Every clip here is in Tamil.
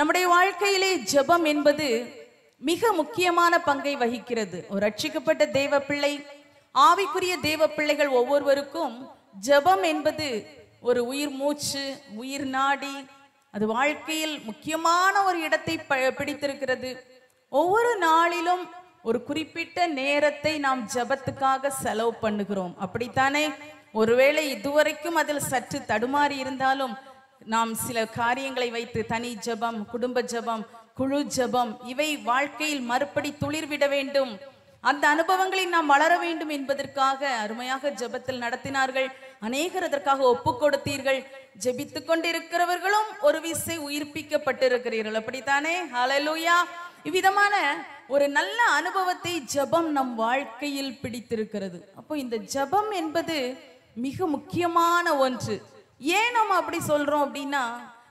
நம்முடைய வாழ்க்கையிலே ஜபம் என்பது மிக முக்கியமான பங்கை வகிக்கிறது ஒரு ரட்சிக்கப்பட்ட தேவ பிள்ளை ஆவிக்குரிய தேவ பிள்ளைகள் ஒவ்வொருவருக்கும் ஜபம் என்பது ஒரு உயிர் மூச்சு உயிர் நாடி அது வாழ்க்கையில் முக்கியமான ஒரு இடத்தை பிடித்திருக்கிறது ஒவ்வொரு நாளிலும் ஒரு குறிப்பிட்ட நேரத்தை நாம் ஜபத்துக்காக செலவு பண்ணுகிறோம் அப்படித்தானே ஒருவேளை இதுவரைக்கும் அதில் சற்று தடுமாறி இருந்தாலும் நாம் சில காரியங்களை வைத்து தனி ஜபம் குடும்ப ஜபம் குழு ஜபம் இவை வாழ்க்கையில் மறுபடி துளிர்விட வேண்டும் அந்த அனுபவங்களை நாம் வளர வேண்டும் என்பதற்காக அருமையாக ஜபத்தில் நடத்தினார்கள் அநேகர் அதற்காக ஒப்பு கொடுத்தீர்கள் ஜெபித்து கொண்டிருக்கிறவர்களும் ஒரு விசை உயிர்ப்பிக்கப்பட்டிருக்கிறீர்கள் அப்படித்தானே ஹலலூயா இவ்விதமான ஒரு நல்ல அனுபவத்தை ஜபம் நம் வாழ்க்கையில் பிடித்திருக்கிறது அப்போ இந்த ஜபம் என்பது மிக முக்கியமான ஒன்று ஏன் நம்ம அப்படி சொல்கிறோம் அப்படின்னா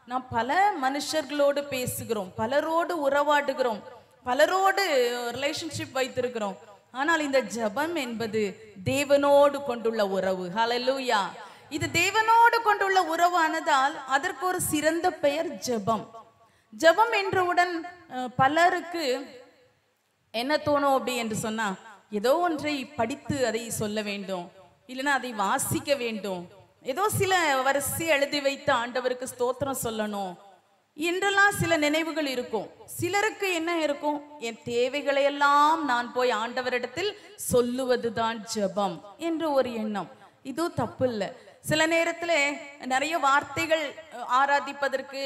நான் பல மனுஷர்களோடு பேசுகிறோம் பலரோடு உறவாடுகிறோம் பலரோடு ரிலேஷன்ஷிப் வைத்திருக்கிறோம் ஆனால் இந்த ஜபம் என்பது தேவனோடு கொண்டுள்ள உறவு ஹலலூயா இது தேவனோடு கொண்டுள்ள உறவானதால் அதற்கு ஒரு சிறந்த பெயர் ஜபம் ஜபம் என்றவுடன் பலருக்கு என்ன தோணும் அப்படி என்று சொன்னா ஏதோ ஒன்றை படித்து அதை சொல்ல வேண்டும் இல்லைன்னா அதை வாசிக்க வேண்டும் ஏதோ சில வரிசை எழுதி வைத்த ஆண்டவருக்கு ஸ்தோத்திரம் சொல்லணும் என்றெல்லாம் சில நினைவுகள் இருக்கும் சிலருக்கு என்ன இருக்கும் என் தேவைகளை எல்லாம் நான் போய் ஆண்டவரிடத்தில் சொல்லுவதுதான் ஜபம் என்ற ஒரு எண்ணம் இதுவும் தப்பு இல்லை சில நேரத்துல நிறைய வார்த்தைகள் ஆராதிப்பதற்கு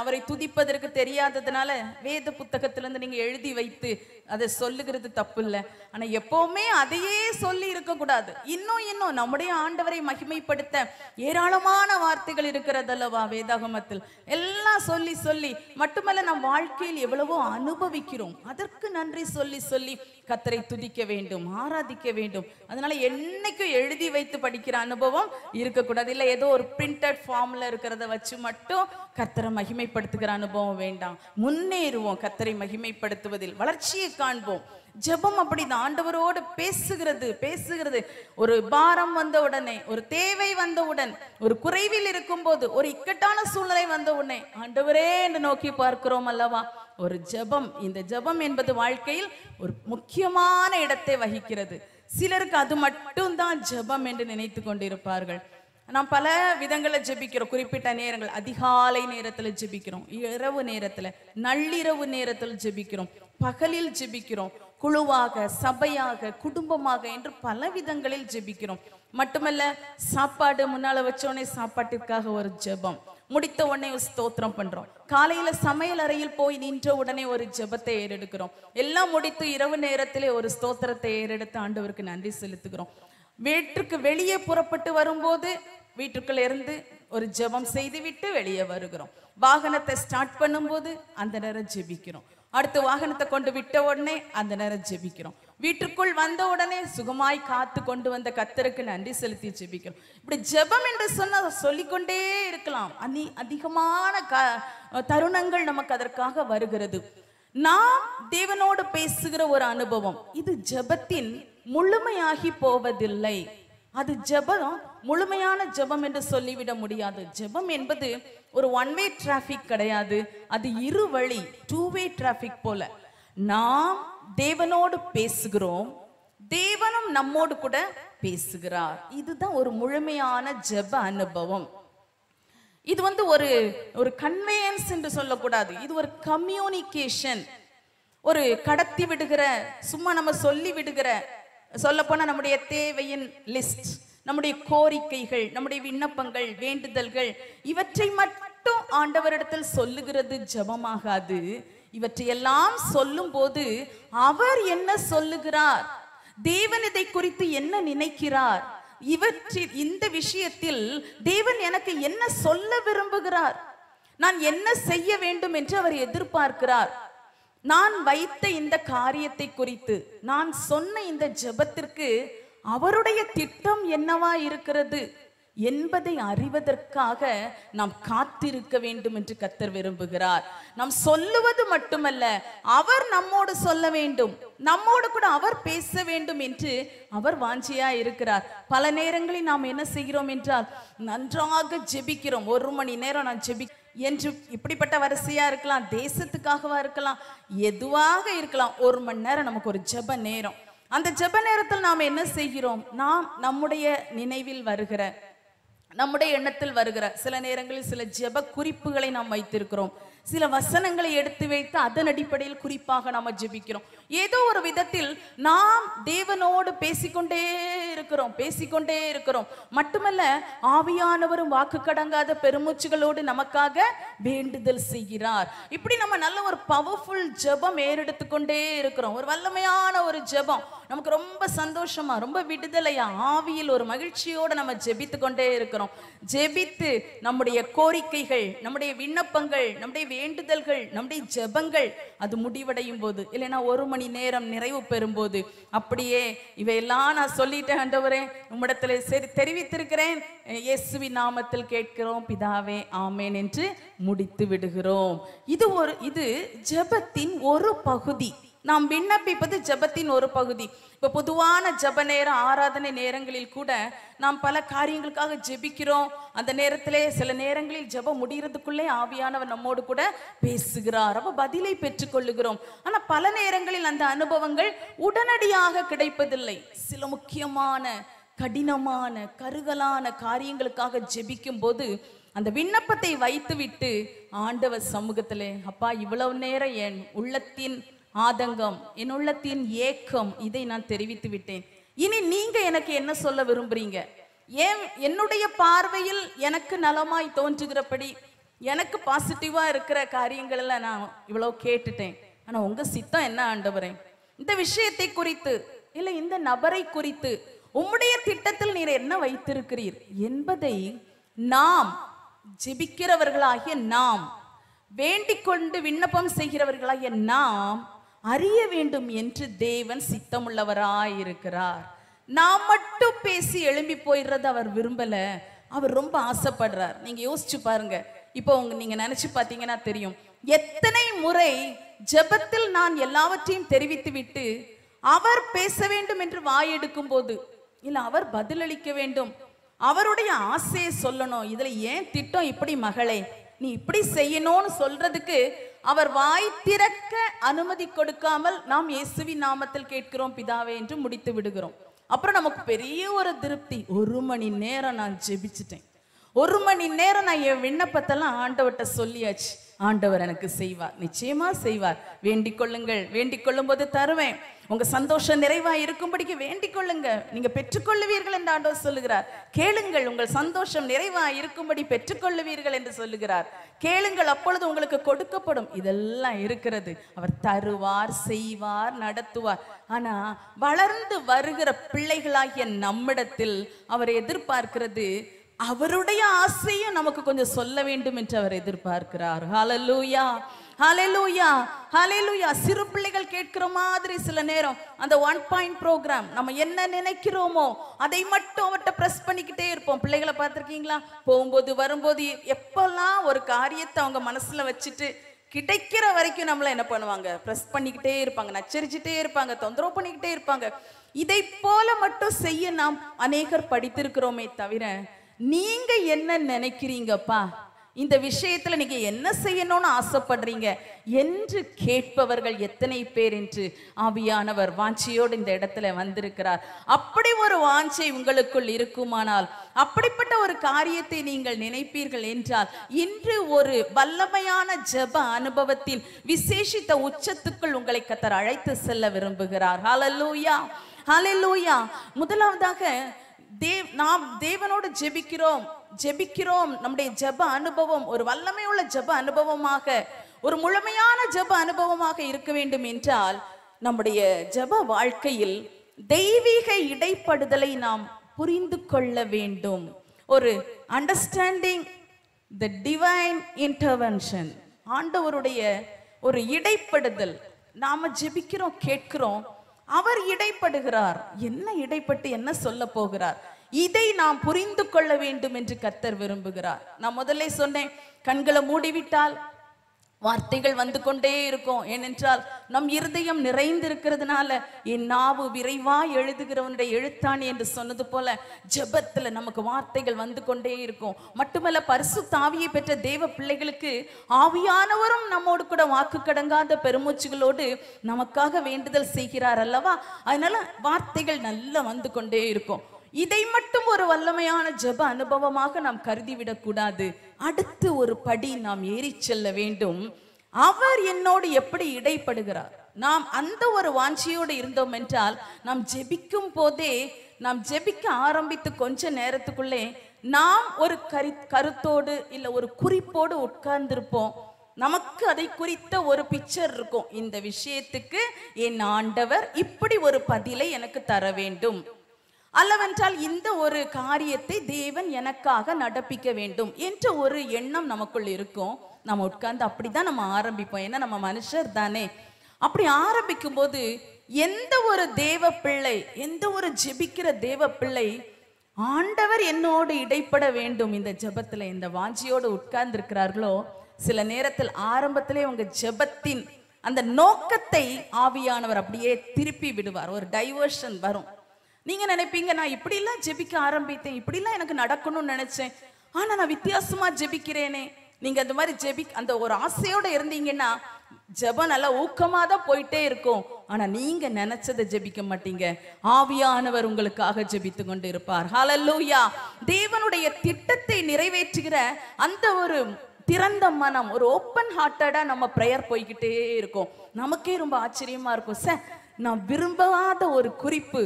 அவரை துதிப்பதற்கு தெரியாததுனால வேத புத்தகத்திலிருந்து நீங்க எழுதி வைத்து அதை சொல்லுகிறது தப்பு இல்லை ஆனா எப்பவுமே அதையே சொல்லி இருக்கக்கூடாது இன்னும் இன்னும் நம்முடைய ஆண்டவரை மகிமைப்படுத்த ஏராளமான வார்த்தைகள் இருக்கிறது அல்லவா வேதாகமத்தில் எல்லாம் சொல்லி சொல்லி மட்டுமல்ல நம் வாழ்க்கையில் எவ்வளவோ அனுபவிக்கிறோம் அதற்கு நன்றி சொல்லி சொல்லி கத்தரை துதிக்க வேண்டும் ஆராதிக்க வேண்டும் அதனால என்னைக்கும் எழுதி வைத்து படிக்கிற அனுபவம் இருக்கக்கூடாது இல்லை ஏதோ ஒரு பிரிண்டட் ஃபார்ம்ல இருக்கிறத வச்சு வச்சு மட்டும் கத்தரை மகிமைப்படுத்துகிற அனுபவம் வேண்டாம் முன்னேறுவோம் கத்தரை மகிமைப்படுத்துவதில் வளர்ச்சியை காண்போம் ஜபம் அப்படிதான் ஆண்டவரோடு பேசுகிறது பேசுகிறது ஒரு பாரம் வந்த உடனே ஒரு தேவை வந்தவுடன் ஒரு குறைவில் இருக்கும் போது ஒரு இக்கட்டான சூழ்நிலை வந்த உடனே ஆண்டவரே என்று நோக்கி பார்க்கிறோம் அல்லவா ஒரு ஜபம் இந்த ஜபம் என்பது வாழ்க்கையில் ஒரு முக்கியமான இடத்தை வகிக்கிறது சிலருக்கு அது மட்டும்தான் ஜபம் என்று நினைத்து கொண்டிருப்பார்கள் நாம் பல விதங்களை ஜெபிக்கிறோம் குறிப்பிட்ட நேரங்கள் அதிகாலை நேரத்துல ஜெபிக்கிறோம் இரவு நேரத்துல நள்ளிரவு நேரத்தில் ஜெபிக்கிறோம் பகலில் ஜெபிக்கிறோம் குழுவாக சபையாக குடும்பமாக என்று பல விதங்களில் ஜெபிக்கிறோம் மட்டுமல்ல சாப்பாடு முன்னால வச்சோடனே சாப்பாட்டிற்காக ஒரு ஜெபம் முடித்த உடனே ஸ்தோத்திரம் பண்றோம் காலையில சமையல் அறையில் போய் நின்ற உடனே ஒரு ஜெபத்தை ஏறெடுக்கிறோம் எல்லாம் முடித்து இரவு நேரத்திலே ஒரு ஸ்தோத்திரத்தை ஏறெடுத்து ஆண்டவருக்கு நன்றி செலுத்துகிறோம் வீட்டுக்கு வெளியே புறப்பட்டு வரும்போது வீட்டுக்குள்ள இருந்து ஒரு ஜெபம் செய்து விட்டு வெளியே வருகிறோம் வாகனத்தை ஸ்டார்ட் பண்ணும்போது அந்த நேரம் ஜெபிக்கிறோம் அடுத்து வாகனத்தை கொண்டு விட்ட உடனே அந்த நேரம் ஜெபிக்கிறோம் வீட்டுக்குள் வந்த உடனே சுகமாய் காத்து கொண்டு வந்த கத்தருக்கு நன்றி செலுத்தி ஜெபிக்கிறோம் இப்படி ஜெபம் என்று சொன்னால் சொல்லிக்கொண்டே இருக்கலாம் அதி அதிகமான க தருணங்கள் நமக்கு அதற்காக வருகிறது நாம் தேவனோடு பேசுகிற ஒரு அனுபவம் இது ஜெபத்தின் முழுமையாகி போவதில்லை அது ஜெபம் முழுமையான ஜெபம் என்று சொல்லிவிட முடியாது ஜெபம் என்பது ஒரு ஒன் வே டிராபிக் கிடையாது அது இரு வழி டூ வே டிராபிக் போல நாம் தேவனோடு பேசுகிறோம் தேவனும் நம்மோடு கூட பேசுகிறார் இதுதான் ஒரு முழுமையான ஜெப அனுபவம் இது வந்து ஒரு ஒரு கன்வேயன்ஸ் என்று சொல்லக்கூடாது இது ஒரு கம்யூனிகேஷன் ஒரு கடத்தி விடுகிற சும்மா நம்ம சொல்லி விடுகிற சொல்ல போனா நம்முடைய தேவையின் லிஸ்ட் நம்முடைய கோரிக்கைகள் நம்முடைய விண்ணப்பங்கள் வேண்டுதல்கள் இவற்றை மட்டும் ஆண்டவரிடத்தில் சொல்லுகிறது ஜபமாகாது இவற்றையெல்லாம் சொல்லும் போது அவர் என்ன சொல்லுகிறார் தேவன் இதை குறித்து என்ன நினைக்கிறார் இவற்றில் இந்த விஷயத்தில் தேவன் எனக்கு என்ன சொல்ல விரும்புகிறார் நான் என்ன செய்ய வேண்டும் என்று அவர் எதிர்பார்க்கிறார் நான் வைத்த இந்த காரியத்தை குறித்து நான் சொன்ன இந்த ஜபத்திற்கு அவருடைய திட்டம் என்னவா இருக்கிறது என்பதை அறிவதற்காக நாம் காத்திருக்க வேண்டும் என்று கத்தர் விரும்புகிறார் நாம் சொல்லுவது மட்டுமல்ல அவர் நம்மோடு சொல்ல வேண்டும் நம்மோடு கூட அவர் பேச வேண்டும் என்று அவர் வாஞ்சியா இருக்கிறார் பல நேரங்களில் நாம் என்ன செய்கிறோம் என்றால் நன்றாக ஜெபிக்கிறோம் ஒரு மணி நேரம் நான் ஜெபி என்று இப்படிப்பட்ட வரிசையா இருக்கலாம் தேசத்துக்காகவா இருக்கலாம் எதுவாக இருக்கலாம் ஒரு மணி நேரம் நமக்கு ஒரு ஜெப நேரம் அந்த ஜெப நேரத்தில் நாம் என்ன செய்கிறோம் நாம் நம்முடைய நினைவில் வருகிற நம்முடைய எண்ணத்தில் வருகிற சில நேரங்களில் சில ஜெப குறிப்புகளை நாம் வைத்திருக்கிறோம் சில வசனங்களை எடுத்து வைத்து அதன் அடிப்படையில் குறிப்பாக நாம் ஜெபிக்கிறோம் ஏதோ ஒரு விதத்தில் நாம் தேவனோடு பேசிக்கொண்டே இருக்கிறோம் பேசிக்கொண்டே இருக்கிறோம் மட்டுமல்ல ஆவியானவரும் வாக்கு கடங்காத பெருமூச்சுகளோடு நமக்காக வேண்டுதல் செய்கிறார் இப்படி நம்ம நல்ல ஒரு பவர்ஃபுல் ஜபம் ஏறெடுத்து கொண்டே இருக்கிறோம் ஒரு வல்லமையான ஒரு ஜபம் நமக்கு ரொம்ப சந்தோஷமா ரொம்ப விடுதலையா ஆவியில் ஒரு மகிழ்ச்சியோடு நம்ம ஜெபித்து கொண்டே இருக்கிறோம் ஜெபித்து நம்முடைய கோரிக்கைகள் நம்முடைய விண்ணப்பங்கள் நம்முடைய வேண்டுதல்கள் நம்முடைய ஜெபங்கள் அது முடிவடையும் போது இல்லைன்னா ஒரு மணி மணி நேரம் நிறைவு பெறும்போது அப்படியே இவையெல்லாம் நான் சொல்லிட்டேன் ஆண்டவரே உம்மிடத்தில் சரி தெரிவித்திருக்கிறேன் இயேசுவி நாமத்தில் கேட்கிறோம் பிதாவே ஆமேன் என்று முடித்து விடுகிறோம் இது ஒரு இது ஜபத்தின் ஒரு பகுதி நாம் விண்ணப்பிப்பது ஜபத்தின் ஒரு பகுதி இப்போ பொதுவான ஜப நேரம் ஆராதனை நேரங்களில் கூட நாம் பல காரியங்களுக்காக ஜெபிக்கிறோம் அந்த நேரத்திலே சில நேரங்களில் ஜபம் முடிகிறதுக்குள்ளே ஆவியானவர் நம்மோடு கூட பேசுகிறார் அப்போ பதிலை பெற்றுக்கொள்ளுகிறோம் ஆனால் பல நேரங்களில் அந்த அனுபவங்கள் உடனடியாக கிடைப்பதில்லை சில முக்கியமான கடினமான கருகலான காரியங்களுக்காக ஜெபிக்கும் போது அந்த விண்ணப்பத்தை வைத்துவிட்டு ஆண்டவர் சமூகத்திலே அப்பா இவ்வளவு நேரம் என் உள்ளத்தின் ஆதங்கம் என் உள்ளத்தின் ஏக்கம் இதை நான் தெரிவித்து விட்டேன் இனி நீங்க எனக்கு என்ன சொல்ல விரும்புறீங்க ஏன் என்னுடைய பார்வையில் எனக்கு நலமாய் தோன்றுகிறபடி எனக்கு பாசிட்டிவா இருக்கிற காரியங்கள்ல நான் இவ்வளோ கேட்டுட்டேன் ஆனா உங்க சித்தம் என்ன ஆண்டவரே இந்த விஷயத்தை குறித்து இல்லை இந்த நபரை குறித்து உம்முடைய திட்டத்தில் நீர் என்ன வைத்திருக்கிறீர் என்பதை நாம் ஜெபிக்கிறவர்களாகிய நாம் வேண்டிக் கொண்டு விண்ணப்பம் செய்கிறவர்களாகிய நாம் அறிய வேண்டும் என்று தேவன் சித்தமுள்ளவராயிருக்கிறார் நான் மட்டும் பேசி எழும்பி போயிடுறது அவர் விரும்பல அவர் ரொம்ப ஆசைப்படுறார் நீங்க யோசிச்சு பாருங்க இப்போ உங்க நீங்க நினைச்சு பார்த்தீங்கன்னா தெரியும் எத்தனை முறை ஜபத்தில் நான் எல்லாவற்றையும் தெரிவித்து விட்டு அவர் பேச வேண்டும் என்று வாயெடுக்கும் போது இல்ல அவர் பதிலளிக்க வேண்டும் அவருடைய ஆசையை சொல்லணும் இதுல ஏன் திட்டம் இப்படி மகளே நீ இப்படி செய்யணும்னு சொல்றதுக்கு அவர் வாய் திறக்க அனுமதி கொடுக்காமல் நாம் இயேசுவின் நாமத்தில் கேட்கிறோம் பிதாவே என்று முடித்து விடுகிறோம் அப்புறம் நமக்கு பெரிய ஒரு திருப்தி ஒரு மணி நேரம் நான் ஜெபிச்சிட்டேன் ஒரு மணி நேரம் நான் என் விண்ணப்பத்தெல்லாம் ஆண்டவர்கிட்ட சொல்லியாச்சு ஆண்டவர் எனக்கு செய்வார் நிச்சயமா செய்வார் வேண்டிக் கொள்ளுங்கள் வேண்டிக் கொள்ளும் போது தருவேன் உங்க சந்தோஷம் நிறைவா இருக்கும்படிக்கு வேண்டிக் கொள்ளுங்க நீங்க பெற்றுக்கொள்ளுவீர்கள் என்று ஆண்டவர் சொல்லுகிறார் கேளுங்கள் உங்கள் சந்தோஷம் நிறைவா இருக்கும்படி பெற்றுக்கொள்ளுவீர்கள் என்று சொல்லுகிறார் கேளுங்கள் அப்பொழுது உங்களுக்கு கொடுக்கப்படும் இதெல்லாம் இருக்கிறது அவர் தருவார் செய்வார் நடத்துவார் ஆனா வளர்ந்து வருகிற பிள்ளைகளாகிய நம்மிடத்தில் அவர் எதிர்பார்க்கிறது அவருடைய ஆசையும் நமக்கு கொஞ்சம் சொல்ல வேண்டும் என்று அவர் எதிர்பார்க்கிறார் ஹலலூயா ஹலெலூயா ஹலெலூயா சிறு பிள்ளைகள் கேட்கிற மாதிரி சில நேரம் அந்த ஒன் பாயிண்ட் ப்ரோக்ராம் நம்ம என்ன நினைக்கிறோமோ அதை மட்டும் அவர்கிட்ட ப்ரெஸ் பண்ணிக்கிட்டே இருப்போம் பிள்ளைகளை பார்த்துருக்கீங்களா போகும்போது வரும்போது எப்பெல்லாம் ஒரு காரியத்தை அவங்க மனசில் வச்சுட்டு கிடைக்கிற வரைக்கும் நம்மள என்ன பண்ணுவாங்க ப்ரெஸ் பண்ணிக்கிட்டே இருப்பாங்க நச்சரிச்சுட்டே இருப்பாங்க தொந்தரவு பண்ணிக்கிட்டே இருப்பாங்க இதை போல மட்டும் செய்ய நாம் அநேகர் படித்திருக்கிறோமே தவிர நீங்க என்ன நினைக்கிறீங்கப்பா இந்த விஷயத்துல நீங்க என்ன செய்யணும்னு ஆசைப்படுறீங்க என்று கேட்பவர்கள் எத்தனை பேர் என்று ஆவியானவர் வாஞ்சியோடு இந்த இடத்துல வந்திருக்கிறார் அப்படி ஒரு வாஞ்சை உங்களுக்குள் இருக்குமானால் அப்படிப்பட்ட ஒரு காரியத்தை நீங்கள் நினைப்பீர்கள் என்றால் இன்று ஒரு வல்லமையான ஜப அனுபவத்தின் விசேஷித்த உச்சத்துக்குள் உங்களை கத்தர் அழைத்து செல்ல விரும்புகிறார் ஹலலூயா ஹலலூயா முதலாவதாக தேவ் நாம் தேவனோடு ஜெபிக்கிறோம் ஜெபிக்கிறோம் நம்முடைய ஜப அனுபவம் ஒரு வல்லமை உள்ள ஜப அனுபவமாக ஒரு முழுமையான ஜப அனுபவமாக இருக்க வேண்டும் என்றால் நம்முடைய ஜப வாழ்க்கையில் தெய்வீக இடைப்படுதலை நாம் புரிந்து கொள்ள வேண்டும் ஒரு அண்டர்ஸ்டாண்டிங் த டிவைன் இன்டர்வென்ஷன் ஆண்டவருடைய ஒரு இடைப்படுதல் நாம ஜெபிக்கிறோம் கேட்கிறோம் அவர் இடைப்படுகிறார் என்ன இடைப்பட்டு என்ன சொல்ல போகிறார் இதை நாம் புரிந்து கொள்ள வேண்டும் என்று கத்தர் விரும்புகிறார் நான் முதலே சொன்னேன் கண்களை மூடிவிட்டால் வார்த்தைகள் வந்து கொண்டே இருக்கும் ஏனென்றால் நம் இருதயம் நிறைந்திருக்கிறதுனால என் நாவு விரைவா எழுதுகிறவனுடைய எழுத்தாணி என்று சொன்னது போல ஜபத்துல நமக்கு வார்த்தைகள் வந்து கொண்டே இருக்கும் மட்டுமல்ல பரிசு தாவியை பெற்ற தேவ பிள்ளைகளுக்கு ஆவியானவரும் நம்மோடு கூட வாக்கு கடங்காத பெருமூச்சுகளோடு நமக்காக வேண்டுதல் செய்கிறார் அல்லவா அதனால வார்த்தைகள் நல்லா வந்து கொண்டே இருக்கும் இதை மட்டும் ஒரு வல்லமையான ஜப அனுபவமாக நாம் கருதிவிடக்கூடாது அடுத்து ஒரு படி நாம் ஏறி செல்ல வேண்டும் அவர் என்னோடு எப்படி இடைப்படுகிறார் நாம் அந்த ஒரு வாஞ்சியோடு இருந்தோம் என்றால் நாம் ஜெபிக்கும் போதே நாம் ஜெபிக்க ஆரம்பித்து கொஞ்ச நேரத்துக்குள்ளே நாம் ஒரு கரு கருத்தோடு இல்லை ஒரு குறிப்போடு உட்கார்ந்திருப்போம் நமக்கு அதை குறித்த ஒரு பிக்சர் இருக்கும் இந்த விஷயத்துக்கு என் ஆண்டவர் இப்படி ஒரு பதிலை எனக்கு தர வேண்டும் அல்லவென்றால் இந்த ஒரு காரியத்தை தேவன் எனக்காக நடப்பிக்க வேண்டும் என்ற ஒரு எண்ணம் நமக்குள் இருக்கும் நம்ம உட்கார்ந்து அப்படிதான் நம்ம ஆரம்பிப்போம் ஏன்னா நம்ம மனுஷர் தானே அப்படி ஆரம்பிக்கும் போது எந்த ஒரு தேவ பிள்ளை எந்த ஒரு ஜெபிக்கிற தேவ பிள்ளை ஆண்டவர் என்னோடு இடைப்பட வேண்டும் இந்த ஜபத்துல இந்த வாஞ்சியோடு உட்கார்ந்திருக்கிறார்களோ சில நேரத்தில் ஆரம்பத்திலே உங்க ஜெபத்தின் அந்த நோக்கத்தை ஆவியானவர் அப்படியே திருப்பி விடுவார் ஒரு டைவர்ஷன் வரும் நீங்கள் நினைப்பீங்க நான் இப்படிலாம் ஜெபிக்க ஆரம்பித்தேன் இப்படிலாம் எனக்கு நடக்கணும்னு நினச்சேன் ஆனால் நான் வித்தியாசமாக ஜெபிக்கிறேனே நீங்கள் அந்த மாதிரி ஜெபி அந்த ஒரு ஆசையோடு இருந்தீங்கன்னா ஜெபம் நல்லா ஊக்கமாக தான் போயிட்டே இருக்கும் ஆனால் நீங்கள் நினச்சதை ஜெபிக்க மாட்டீங்க ஆவியானவர் உங்களுக்காக ஜெபித்து கொண்டு இருப்பார் ஹாலல்லூயா தேவனுடைய திட்டத்தை நிறைவேற்றுகிற அந்த ஒரு திறந்த மனம் ஒரு ஓப்பன் ஹார்ட்டடாக நம்ம ப்ரேயர் போய்கிட்டே இருக்கும் நமக்கே ரொம்ப ஆச்சரியமா இருக்கும் சார் நான் விரும்பாத ஒரு குறிப்பு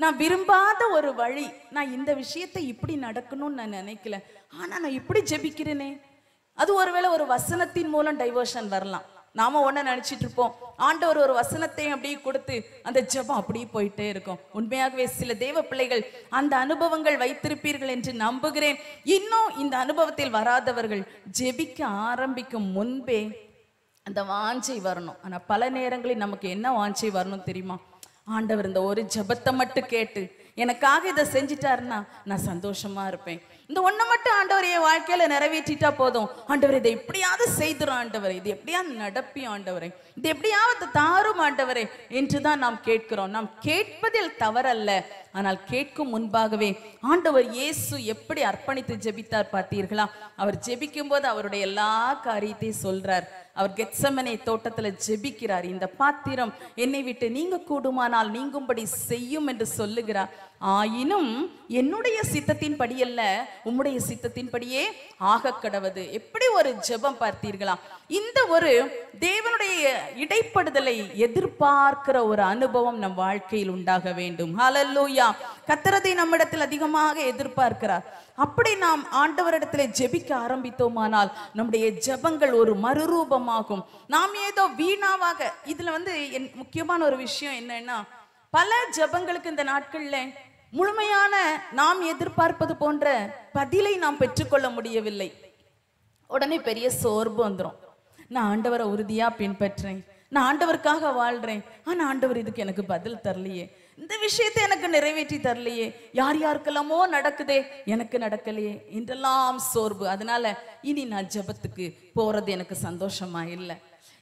நான் விரும்பாத ஒரு வழி நான் இந்த விஷயத்தை இப்படி நடக்கணும்னு நான் நினைக்கல ஆனா நான் இப்படி ஜெபிக்கிறேனே அது ஒருவேளை ஒரு வசனத்தின் மூலம் டைவர்ஷன் வரலாம் நாம ஒன்னு நினைச்சிட்டு இருப்போம் ஆண்டவர் ஒரு வசனத்தை அப்படியே கொடுத்து அந்த ஜபம் அப்படியே போயிட்டே இருக்கும் உண்மையாகவே சில தேவ பிள்ளைகள் அந்த அனுபவங்கள் வைத்திருப்பீர்கள் என்று நம்புகிறேன் இன்னும் இந்த அனுபவத்தில் வராதவர்கள் ஜெபிக்க ஆரம்பிக்கும் முன்பே அந்த வாஞ்சை வரணும் ஆனா பல நேரங்களில் நமக்கு என்ன வாஞ்சை வரணும் தெரியுமா ஆண்டவர் இந்த ஒரு ஜபத்தை மட்டும் கேட்டு எனக்காக இதை செஞ்சிட்டாருன்னா நான் சந்தோஷமா இருப்பேன் இந்த ஒண்ணு மட்டும் ஆண்டவர் என் வாழ்க்கையில நிறைவேற்றிட்டா போதும் ஆண்டவர் இதை எப்படியாவது செய்துரும் ஆண்டவரை இது எப்படியாவது நடப்பி ஆண்டவரை இது எப்படியாவது தாரும் ஆண்டவரை என்றுதான் நாம் கேட்கிறோம் நாம் கேட்பதில் தவறல்ல ஆனால் கேட்கும் முன்பாகவே ஆண்டவர் இயேசு எப்படி அர்ப்பணித்து ஜெபித்தார் பார்த்தீர்களா அவர் ஜெபிக்கும் போது அவருடைய எல்லா காரியத்தையும் சொல்றார் அவர் கெட்சமனை தோட்டத்துல ஜெபிக்கிறார் இந்த பாத்திரம் என்னை விட்டு நீங்க கூடுமானால் நீங்கும்படி செய்யும் என்று சொல்லுகிறார் ஆயினும் என்னுடைய சித்தத்தின் படியல்ல உம்முடைய சித்தத்தின் படியே ஆக கடவது எப்படி ஒரு ஜெபம் பார்த்தீர்களா இந்த ஒரு தேவனுடைய இடைப்படுதலை எதிர்பார்க்கிற ஒரு அனுபவம் நம் வாழ்க்கையில் உண்டாக வேண்டும் ஹலல்லூயா கத்திரதை நம்மிடத்தில் அதிகமாக எதிர்பார்க்கிறார் அப்படி நாம் ஆண்டவரிடத்தில் ஜெபிக்க ஆரம்பித்தோமானால் நம்முடைய ஜெபங்கள் ஒரு மறுரூபமாகும் நாம் ஏதோ வீணாவாக இதுல வந்து முக்கியமான ஒரு விஷயம் என்னன்னா பல ஜெபங்களுக்கு இந்த நாட்கள்ல முழுமையான நாம் எதிர்பார்ப்பது போன்ற பதிலை நாம் பெற்றுக்கொள்ள முடியவில்லை உடனே பெரிய சோர்வு வந்துடும் நான் ஆண்டவரை உறுதியாக பின்பற்றேன் நான் ஆண்டவருக்காக வாழ்கிறேன் ஆனால் ஆண்டவர் இதுக்கு எனக்கு பதில் தரலையே இந்த விஷயத்தை எனக்கு நிறைவேற்றி தரலையே யார் யாருக்கெல்லாமோ நடக்குதே எனக்கு நடக்கலையே என்றெல்லாம் சோர்வு அதனால இனி நான் ஜபத்துக்கு போறது எனக்கு சந்தோஷமா இல்லை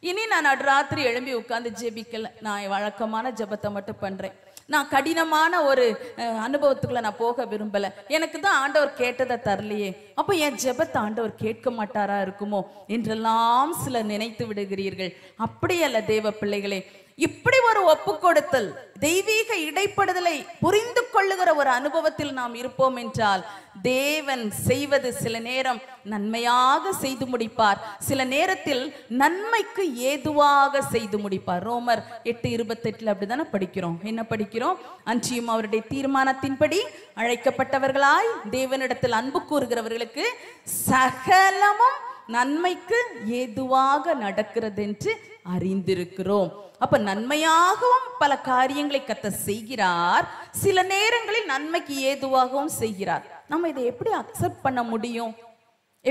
இனி நான் நடுராத்திரி எழும்பி உட்காந்து ஜெபிக்கல நான் வழக்கமான ஜபத்தை மட்டும் பண்றேன் நான் கடினமான ஒரு அனுபவத்துக்குள்ள நான் போக விரும்பலை எனக்கு தான் ஆண்டவர் கேட்டதை தரலையே அப்போ என் ஜெபத்தை ஆண்டவர் கேட்க மாட்டாரா இருக்குமோ என்றெல்லாம் சில நினைத்து விடுகிறீர்கள் அப்படியல்ல தேவ பிள்ளைகளே இப்படி ஒரு ஒப்பு கொடுத்தல் தெய்வீக இடைப்படுதலை புரிந்து கொள்ளுகிற ஒரு அனுபவத்தில் நாம் இருப்போம் என்றால் தேவன் செய்வது சில நேரம் நன்மையாக செய்து முடிப்பார் சில நேரத்தில் நன்மைக்கு ஏதுவாக செய்து முடிப்பார் ரோமர் எட்டு இருபத்தெட்டுல அப்படிதானே படிக்கிறோம் என்ன படிக்கிறோம் அன்றியும் அவருடைய தீர்மானத்தின்படி அழைக்கப்பட்டவர்களாய் தேவனிடத்தில் அன்பு கூறுகிறவர்களுக்கு சகலமும் நன்மைக்கு ஏதுவாக நடக்கிறது என்று அறிந்திருக்கிறோம் அப்ப நன்மையாகவும் பல காரியங்களை கத்த செய்கிறார் சில நேரங்களில் நன்மைக்கு ஏதுவாகவும் செய்கிறார் நம்ம இதை எப்படி அக்செப்ட் பண்ண முடியும்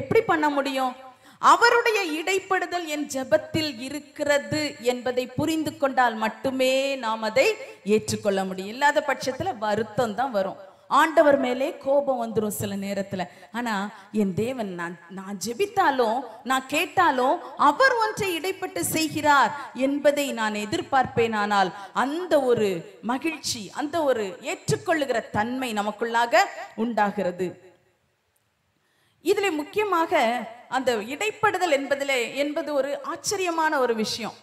எப்படி பண்ண முடியும் அவருடைய இடைப்படுதல் என் ஜபத்தில் இருக்கிறது என்பதை புரிந்து கொண்டால் மட்டுமே நாம் அதை ஏற்றுக்கொள்ள முடியும் இல்லாத பட்சத்துல வருத்தம் தான் வரும் ஆண்டவர் மேலே கோபம் வந்துடும் சில நேரத்துல ஆனா என் தேவன் நான் நான் ஜெபித்தாலும் நான் கேட்டாலும் அவர் ஒன்றை இடைப்பட்டு செய்கிறார் என்பதை நான் எதிர்பார்ப்பேன் ஆனால் அந்த ஒரு மகிழ்ச்சி அந்த ஒரு ஏற்றுக்கொள்ளுகிற தன்மை நமக்குள்ளாக உண்டாகிறது இதுல முக்கியமாக அந்த இடைப்படுதல் என்பதில் என்பது ஒரு ஆச்சரியமான ஒரு விஷயம்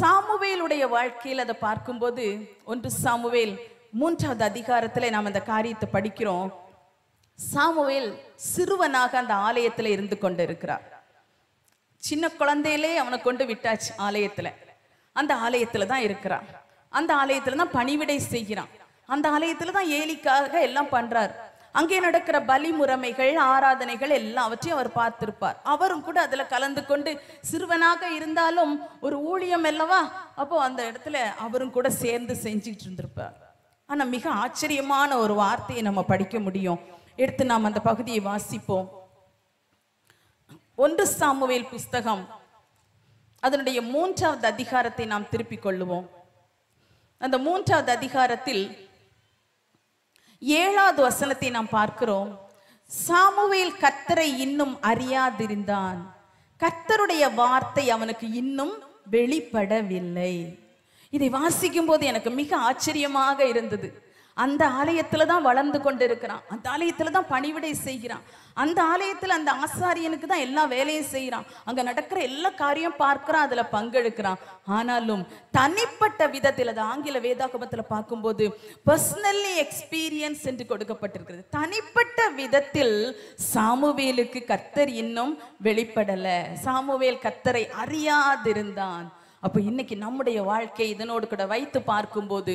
சாமுவேலுடைய வாழ்க்கையில் அதை பார்க்கும்போது ஒன்று சாமுவேல் மூன்றாவது அதிகாரத்தில் நாம் அந்த காரியத்தை படிக்கிறோம் சாமுவேல் சிறுவனாக அந்த ஆலயத்தில் இருந்து கொண்டு இருக்கிறார் சின்ன குழந்தையிலே அவனை கொண்டு விட்டாச்சு ஆலயத்தில் அந்த ஆலயத்தில் தான் இருக்கிறான் அந்த ஆலயத்தில் தான் பணிவிடை செய்கிறான் அந்த ஆலயத்தில் தான் ஏலிக்காக எல்லாம் பண்ணுறார் அங்கே நடக்கிற பலி முறைமைகள் ஆராதனைகள் எல்லாவற்றையும் அவர் பார்த்திருப்பார் அவரும் கூட அதில் கலந்து கொண்டு சிறுவனாக இருந்தாலும் ஒரு ஊழியம் அல்லவா அப்போ அந்த இடத்துல அவரும் கூட சேர்ந்து செஞ்சுட்டு இருந்திருப்பார் ஆனால் மிக ஆச்சரியமான ஒரு வார்த்தையை நம்ம படிக்க முடியும் எடுத்து நாம் அந்த பகுதியை வாசிப்போம் ஒன்று சாமுவேல் புஸ்தகம் அதனுடைய மூன்றாவது அதிகாரத்தை நாம் திருப்பிக் கொள்ளுவோம் அந்த மூன்றாவது அதிகாரத்தில் ஏழாவது வசனத்தை நாம் பார்க்கிறோம் சாமுவேல் கத்தரை இன்னும் அறியாதிருந்தான் கத்தருடைய வார்த்தை அவனுக்கு இன்னும் வெளிப்படவில்லை இதை வாசிக்கும் போது எனக்கு மிக ஆச்சரியமாக இருந்தது அந்த ஆலயத்துல தான் வளர்ந்து கொண்டு இருக்கிறான் அந்த ஆலயத்துல தான் பணிவிடை செய்கிறான் அந்த ஆலயத்துல அந்த ஆசாரியனுக்கு தான் எல்லா வேலையும் செய்கிறான் அங்க நடக்கிற எல்லா காரியம் பார்க்கிறான் அதுல பங்கெடுக்கிறான் ஆனாலும் தனிப்பட்ட விதத்தில் அது ஆங்கில வேதாகமத்துல பார்க்கும்போது பர்சனல்லி எக்ஸ்பீரியன்ஸ் என்று கொடுக்கப்பட்டிருக்கிறது தனிப்பட்ட விதத்தில் சாமுவேலுக்கு கத்தர் இன்னும் வெளிப்படல சாமுவேல் கத்தரை அறியாதிருந்தான் அப்போ இன்னைக்கு நம்முடைய வாழ்க்கை இதனோடு கூட வைத்து பார்க்கும்போது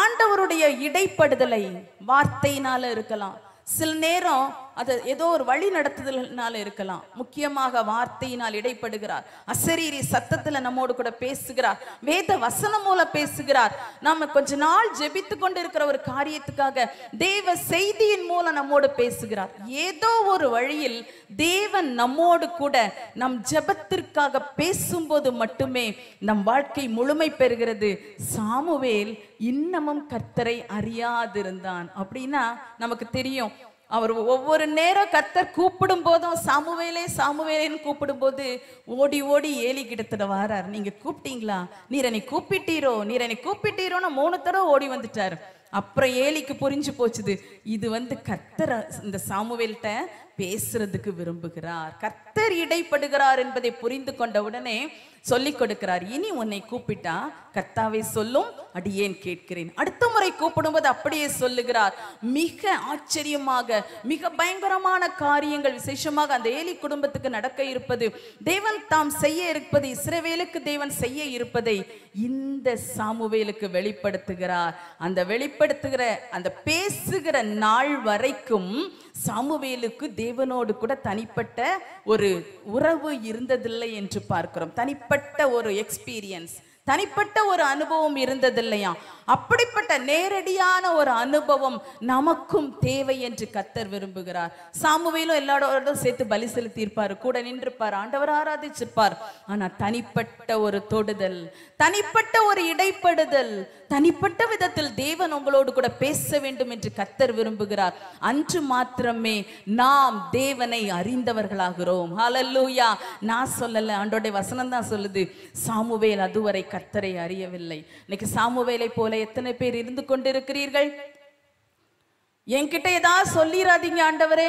ஆண்டவருடைய இடைப்படுதலை வார்த்தையினால இருக்கலாம் சில நேரம் அது ஏதோ ஒரு வழி நடத்துதல்னால இருக்கலாம் முக்கியமாக வார்த்தையினால் இடைப்படுகிறார் அசரீரி சத்தத்தில் நம்மோடு கூட பேசுகிறார் வேத வசனம் மூலம் பேசுகிறார் நாம கொஞ்ச நாள் ஜெபித்து கொண்டு இருக்கிற ஒரு காரியத்துக்காக தேவ செய்தியின் மூலம் நம்மோடு பேசுகிறார் ஏதோ ஒரு வழியில் தேவன் நம்மோடு கூட நம் ஜெபத்திற்காக பேசும்போது மட்டுமே நம் வாழ்க்கை முழுமை பெறுகிறது சாமுவேல் இன்னமும் கர்த்தரை அறியாதிருந்தான் அப்படின்னா நமக்கு தெரியும் அவர் ஒவ்வொரு நேரம் கத்தர் கூப்பிடும் போதும் சாமுவேலே சாமுவேலேன்னு கூப்பிடும் போது ஓடி ஓடி ஏலி கிட்டத்துல வாரார் நீங்க கூப்பிட்டீங்களா நீரனை கூப்பிட்டீரோ நீரனை என்னை கூப்பிட்டீரோன்னு மூணு தடவை ஓடி வந்துட்டார் அப்புறம் ஏலிக்கு புரிஞ்சு போச்சுது இது வந்து கத்தர் இந்த சாமுவேல்கிட்ட பேசுறதுக்கு விரும்புகிறார் கர்த்தர் இடைப்படுகிறார் என்பதை புரிந்து கொண்ட உடனே சொல்லி கொடுக்கிறார் இனி உன்னை கூப்பிட்டா கர்த்தாவை சொல்லும் அடியேன் கேட்கிறேன் அடுத்த முறை கூப்பிடும்போது அப்படியே சொல்லுகிறார் மிக ஆச்சரியமாக மிக பயங்கரமான காரியங்கள் விசேஷமாக அந்த ஏலி குடும்பத்துக்கு நடக்க இருப்பது தேவன் தாம் செய்ய இருப்பது சிறவேலுக்கு தேவன் செய்ய இருப்பதை இந்த சாமுவேலுக்கு வெளிப்படுத்துகிறார் அந்த வெளிப்படுத்துகிற அந்த பேசுகிற நாள் வரைக்கும் சாமுவேலுக்கு தேவனோடு கூட தனிப்பட்ட ஒரு உறவு இருந்ததில்லை என்று பார்க்கிறோம் தனிப்பட்ட ஒரு எக்ஸ்பீரியன்ஸ் தனிப்பட்ட ஒரு அனுபவம் இருந்ததில்லையா அப்படிப்பட்ட நேரடியான ஒரு அனுபவம் நமக்கும் தேவை என்று கத்தர் விரும்புகிறார் சாமுவேலும் எல்லாரோட சேர்த்து பலி செலுத்தியிருப்பார் கூட நின்றுப்பார் ஆண்டவர் ஆராதிச்சிருப்பார் ஆனா தனிப்பட்ட ஒரு தொடுதல் தனிப்பட்ட ஒரு இடைப்படுதல் தனிப்பட்ட விதத்தில் தேவன் உங்களோடு கூட பேச வேண்டும் என்று கத்தர் விரும்புகிறார் அன்று மாத்திரமே நாம் தேவனை அறிந்தவர்களாகிறோம் ஹலல்லூயா நான் சொல்லல ஆண்டோடைய வசனம் தான் சொல்லுது சாமுவேல் அதுவரை கத்தரை அறியவில்லை இன்னைக்கு சாமுவேலை போல எத்தனை பேர் இருந்து கொண்டிருக்கிறீர்கள் என்கிட்ட ஏதாவது சொல்லிடாதீங்க ஆண்டவரே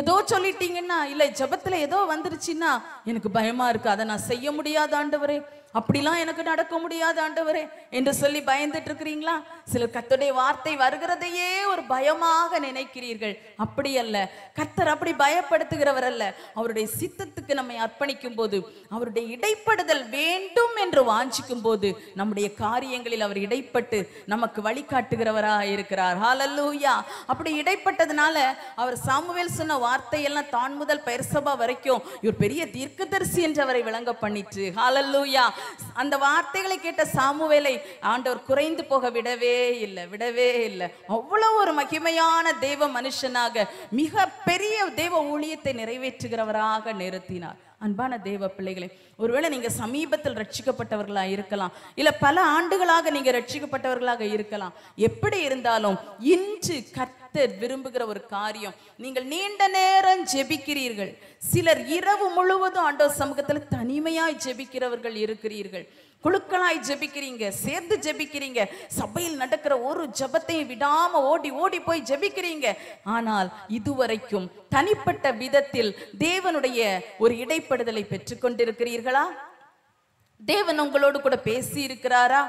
ஏதோ சொல்லிட்டீங்கன்னா இல்லை ஜபத்தில் ஏதோ வந்துருச்சுன்னா எனக்கு பயமா இருக்கு அதை நான் செய்ய முடியாத ஆண்டவரே அப்படிலாம் எனக்கு நடக்க முடியாது ஆண்டவரே என்று சொல்லி பயந்துட்டு இருக்கிறீங்களா சிலர் கத்துடைய வார்த்தை வருகிறதையே ஒரு பயமாக நினைக்கிறீர்கள் அப்படி அல்ல கத்தர் அப்படி பயப்படுத்துகிறவர் அல்ல அவருடைய சித்தத்துக்கு நம்மை அர்ப்பணிக்கும் போது அவருடைய இடைப்படுதல் வேண்டும் என்று வாஞ்சிக்கும் போது நம்முடைய காரியங்களில் அவர் இடைப்பட்டு நமக்கு வழிகாட்டுகிறவராக இருக்கிறார் ஹாலல்லூயா அப்படி இடைப்பட்டதுனால அவர் சாமுவேல் சொன்ன வார்த்தையெல்லாம் தான் முதல் பெயர்சபா வரைக்கும் இவர் பெரிய தீர்க்கதரிசி என்று அவரை விளங்க பண்ணிட்டு ஹாலல்லூயா அந்த வார்த்தைகளை கேட்ட சாமுவேலை ஆண்டவர் குறைந்து போக விடவே இல்லை விடவே இல்லை அவ்வளோ ஒரு மகிமையான தெய்வ மனுஷனாக மிக பெரிய தெய்வ ஊழியத்தை நிறைவேற்றுகிறவராக நிறுத்தினார் அன்பான தேவ பிள்ளைகளே ஒருவேளை நீங்கள் சமீபத்தில் ரட்சிக்கப்பட்டவர்களாக இருக்கலாம் இல்லை பல ஆண்டுகளாக நீங்கள் ரட்சிக்கப்பட்டவர்களாக இருக்கலாம் எப்படி இருந்தாலும் இன்று கர்த்தர் விரும்புகிற ஒரு காரியம் நீங்கள் நீண்ட நேரம் ஜெபிக்கிறீர்கள் சிலர் இரவு முழுவதும் ஆண்டவர் சமூகத்தில் தனிமையாய் ஜெபிக்கிறவர்கள் இருக்கிறீர்கள் குழுக்களாய் ஜெபிக்கிறீங்க சேர்ந்து ஜெபிக்கிறீங்க சபையில் நடக்கிற ஒரு ஜபத்தையும் விடாம ஓடி ஓடி போய் ஜெபிக்கிறீங்க ஆனால் இதுவரைக்கும் தனிப்பட்ட விதத்தில் தேவனுடைய ஒரு இடைப்படுதலை பெற்றுக்கொண்டிருக்கிறீர்களா தேவன் உங்களோடு கூட பேசி இருக்கிறாரா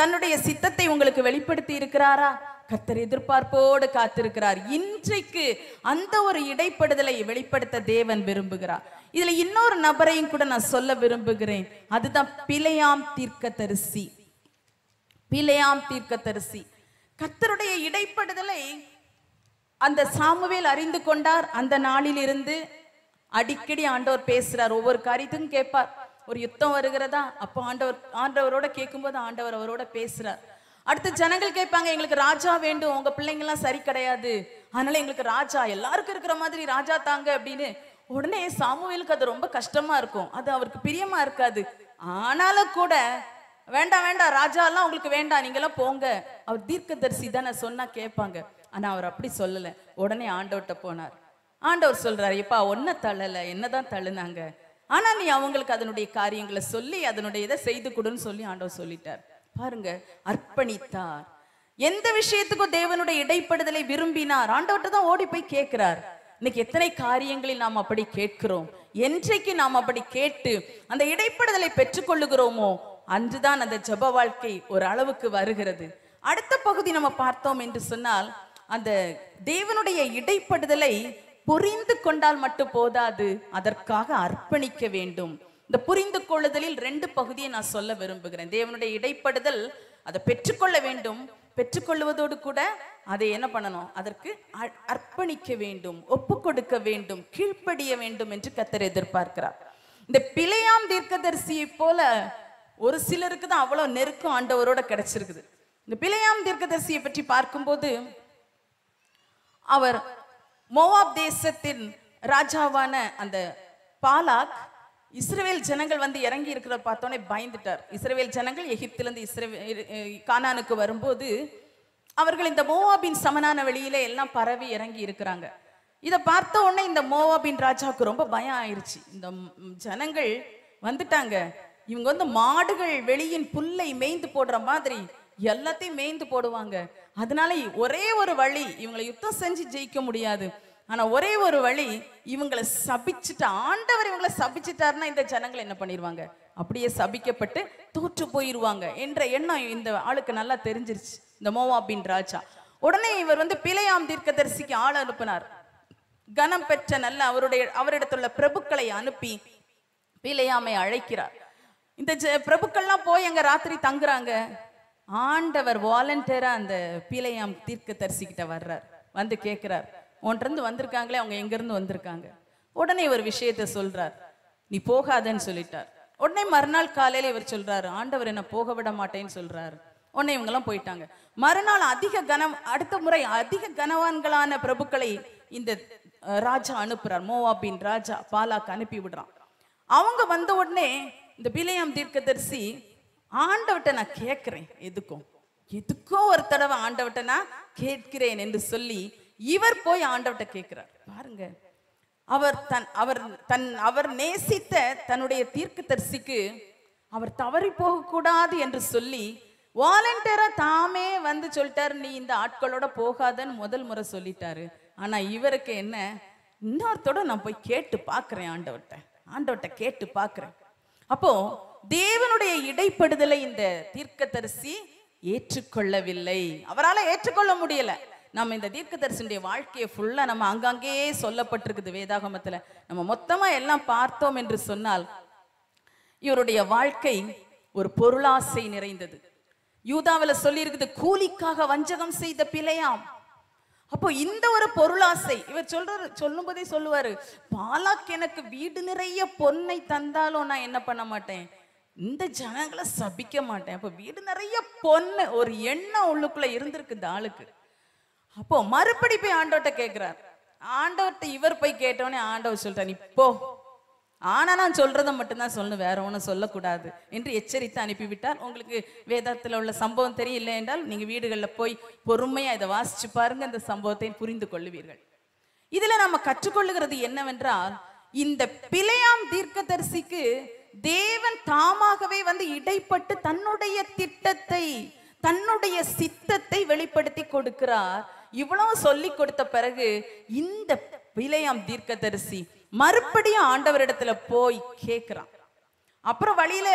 தன்னுடைய சித்தத்தை உங்களுக்கு வெளிப்படுத்தி இருக்கிறாரா கத்தர் எதிர்பார்ப்போடு காத்திருக்கிறார் இன்றைக்கு அந்த ஒரு இடைப்படுதலை வெளிப்படுத்த தேவன் விரும்புகிறார் இதுல இன்னொரு நபரையும் கூட நான் சொல்ல விரும்புகிறேன் அதுதான் பிழையாம் தரிசி பிழையாம் தரிசி கத்தருடைய இடைப்படுதலை அந்த சாமுவேல் அறிந்து கொண்டார் அந்த நாளில் இருந்து அடிக்கடி ஆண்டவர் பேசுறார் ஒவ்வொரு காரியத்தையும் கேட்பார் ஒரு யுத்தம் வருகிறதா அப்போ ஆண்டவர் ஆண்டவரோட கேட்கும்போது ஆண்டவர் அவரோட பேசுறார் அடுத்து ஜனங்கள் கேட்பாங்க எங்களுக்கு ராஜா வேண்டும் உங்க பிள்ளைங்க எல்லாம் சரி கிடையாது அதனால எங்களுக்கு ராஜா எல்லாருக்கும் இருக்கிற மாதிரி ராஜா தாங்க அப்படின்னு உடனே சாமுவேலுக்கு அது ரொம்ப கஷ்டமா இருக்கும் அது அவருக்கு பிரியமா இருக்காது ஆனாலும் கூட வேண்டாம் வேண்டாம் ராஜா எல்லாம் உங்களுக்கு வேண்டாம் எல்லாம் போங்க அவர் தரிசி தானே சொன்னா கேட்பாங்க ஆனா அவர் அப்படி சொல்லல உடனே ஆண்டவர்கிட்ட போனார் ஆண்டவர் சொல்றாரு எப்பா ஒன்ன தள்ளல என்னதான் தள்ளுனாங்க ஆனா நீ அவங்களுக்கு அதனுடைய காரியங்களை சொல்லி அதனுடைய இதை செய்து கொடுன்னு சொல்லி ஆண்டவர் சொல்லிட்டார் பாருங்க அர்ப்பணித்தார் எந்த விஷயத்துக்கும் தேவனுடைய இடைப்படுதலை விரும்பினார் ஆண்டவர்கிட்ட தான் ஓடி போய் கேட்கிறார் இன்னைக்கு எத்தனை காரியங்களில் நாம் அப்படி கேட்கிறோம் என்றைக்கு நாம் அப்படி கேட்டு அந்த இடைப்படுதலை பெற்றுக்கொள்ளுகிறோமோ அன்றுதான் அந்த ஜப வாழ்க்கை ஒரு அளவுக்கு வருகிறது அடுத்த பகுதி நம்ம பார்த்தோம் என்று சொன்னால் அந்த தேவனுடைய இடைப்படுதலை புரிந்து கொண்டால் மட்டும் போதாது அதற்காக அர்ப்பணிக்க வேண்டும் இந்த புரிந்து கொள்ளுதலில் ரெண்டு பகுதியை நான் சொல்ல விரும்புகிறேன் தேவனுடைய இடைப்படுதல் அதை பெற்றுக்கொள்ள வேண்டும் பெற்றுக்கொள்வதோடு கூட அதை என்ன பண்ணணும் அதற்கு அர்ப்பணிக்க வேண்டும் ஒப்பு கொடுக்க வேண்டும் கீழ்ப்படிய வேண்டும் என்று கத்தர் எதிர்பார்க்கிறார் இந்த பிழையாம் தீர்க்கதரிசியை போல ஒரு சிலருக்கு தான் அவ்வளவு நெருக்கம் ஆண்டவரோட கிடைச்சிருக்குது இந்த பிழையாம் தீர்க்கதரிசியை பற்றி பார்க்கும்போது அவர் மோவாப் தேசத்தின் ராஜாவான அந்த பாலாக் இஸ்ரேல் ஜனங்கள் வந்து இறங்கி இருக்கிற பார்த்தோன்னே பயந்துட்டார் இஸ்ரேல் ஜனங்கள் எகிப்திலிருந்து இஸ்ரேல் கானானுக்கு வரும்போது அவர்கள் இந்த மோவாபின் சமனான வெளியில எல்லாம் பரவி இறங்கி இருக்கிறாங்க இதை பார்த்த உடனே இந்த மோவாபின் ராஜாவுக்கு ரொம்ப பயம் ஆயிடுச்சு இந்த ஜனங்கள் வந்துட்டாங்க இவங்க வந்து மாடுகள் வெளியின் புல்லை மேய்ந்து போடுற மாதிரி எல்லாத்தையும் மேய்ந்து போடுவாங்க அதனால ஒரே ஒரு வழி இவங்களை யுத்தம் செஞ்சு ஜெயிக்க முடியாது ஆனா ஒரே ஒரு வழி இவங்களை சபிச்சுட்டு ஆண்டவர் இவங்களை சபிச்சுட்டாருன்னா இந்த ஜனங்கள் என்ன பண்ணிடுவாங்க அப்படியே சபிக்கப்பட்டு தோற்று போயிடுவாங்க என்ற எண்ணம் இந்த ஆளுக்கு நல்லா தெரிஞ்சிருச்சு இந்த மோவாபின் ராஜா உடனே இவர் வந்து பிழையாம் தரிசிக்கு ஆள் அனுப்பினார் கனம் பெற்ற நல்ல அவருடைய அவரிடத்துள்ள பிரபுக்களை அனுப்பி பிழையாமை அழைக்கிறார் இந்த பிரபுக்கள்லாம் போய் அங்க ராத்திரி தங்குறாங்க ஆண்டவர் வாலண்டியரா அந்த பிழையாம் தீர்க்க தரிசிக்கிட்ட வர்றார் வந்து கேட்கிறார் ஒன்றிருந்து வந்திருக்காங்களே அவங்க எங்கிருந்து வந்திருக்காங்க உடனே இவர் விஷயத்த சொல்றார் நீ போகாதன்னு சொல்லிட்டார் உடனே மறுநாள் காலையில இவர் சொல்றாரு ஆண்டவர் என்ன போக விட மாட்டேன்னு சொல்றாரு உடனே இவங்கெல்லாம் போயிட்டாங்க மறுநாள் அதிக கன அடுத்த முறை அதிக கனவான்களான பிரபுக்களை இந்த ராஜா அனுப்புறார் மோவாபின் ராஜா பாலாக்கு அனுப்பி விடுறான் அவங்க வந்த உடனே இந்த பிலையம் தீர்க்கதரிசி ஆண்டவட்ட நான் கேட்கிறேன் எதுக்கும் எதுக்கோ ஒரு தடவை ஆண்டவட்ட நான் கேட்கிறேன் என்று சொல்லி இவர் போய் ஆண்டவட்ட கேட்கிறார் பாருங்க அவர் தன் அவர் தன் அவர் நேசித்த தன்னுடைய தீர்க்கதரிசிக்கு அவர் தவறி போகக்கூடாது என்று சொல்லி வாலண்டியரா தாமே வந்து சொல்லிட்டாரு நீ இந்த ஆட்களோட போகாதன்னு முதல் முறை சொல்லிட்டாரு ஆனா இவருக்கு என்ன இன்னொருத்தோட நான் போய் கேட்டு பாக்குறேன் ஆண்டவர்கிட்ட ஆண்டவர்கிட்ட கேட்டு பாக்குறேன் அப்போ தேவனுடைய இடைப்படுதலை இந்த தீர்க்கதரிசி ஏற்றுக்கொள்ளவில்லை அவரால் ஏற்றுக்கொள்ள முடியல நம்ம இந்த தீர்க்கதரிசனுடைய வாழ்க்கையை ஃபுல்லாக நம்ம அங்கங்கே சொல்லப்பட்டிருக்குது வேதாகமத்தில் நம்ம மொத்தமாக எல்லாம் பார்த்தோம் என்று சொன்னால் இவருடைய வாழ்க்கை ஒரு பொருளாசை நிறைந்தது யூதாவில் சொல்லி இருக்குது கூலிக்காக வஞ்சகம் செய்த பிழையாம் அப்போ இந்த ஒரு பொருளாசை இவர் சொல்றாரு சொல்லும் போதே சொல்லுவாரு பாலாக் எனக்கு வீடு நிறைய பொன்னை தந்தாலும் நான் என்ன பண்ண மாட்டேன் இந்த ஜனங்களை சபிக்க மாட்டேன் அப்போ வீடு நிறைய பொண்ணு ஒரு எண்ணம் உள்ளுக்குள்ள இருந்திருக்கு இந்த ஆளுக்கு அப்போ மறுபடி போய் ஆண்டோட்ட கேட்கிறார் ஆண்டவர்கிட்ட இவர் போய் கேட்டோடனே ஆண்டவர் சொல்றாரு இப்போ ஆனால் நான் சொல்றதை மட்டும்தான் சொல்லணும் வேற ஒன்றும் சொல்லக்கூடாது என்று எச்சரித்து அனுப்பிவிட்டால் உங்களுக்கு வேதத்தில் உள்ள சம்பவம் தெரியல என்றால் நீங்கள் வீடுகளில் போய் பொறுமையாக இதை வாசிச்சு பாருங்க அந்த சம்பவத்தை புரிந்து கொள்ளுவீர்கள் இதில் நம்ம கற்றுக்கொள்ளுகிறது என்னவென்றால் இந்த பிழையாம் தீர்க்கதரிசிக்கு தேவன் தாமாகவே வந்து இடைப்பட்டு தன்னுடைய திட்டத்தை தன்னுடைய சித்தத்தை வெளிப்படுத்தி கொடுக்கிறார் இவ்வளவு சொல்லி கொடுத்த பிறகு இந்த பிழையாம் தீர்க்கதரிசி மறுபடியும் ஆண்டவரிடத்துல போய் கேட்கிறான் அப்புறம் வழியில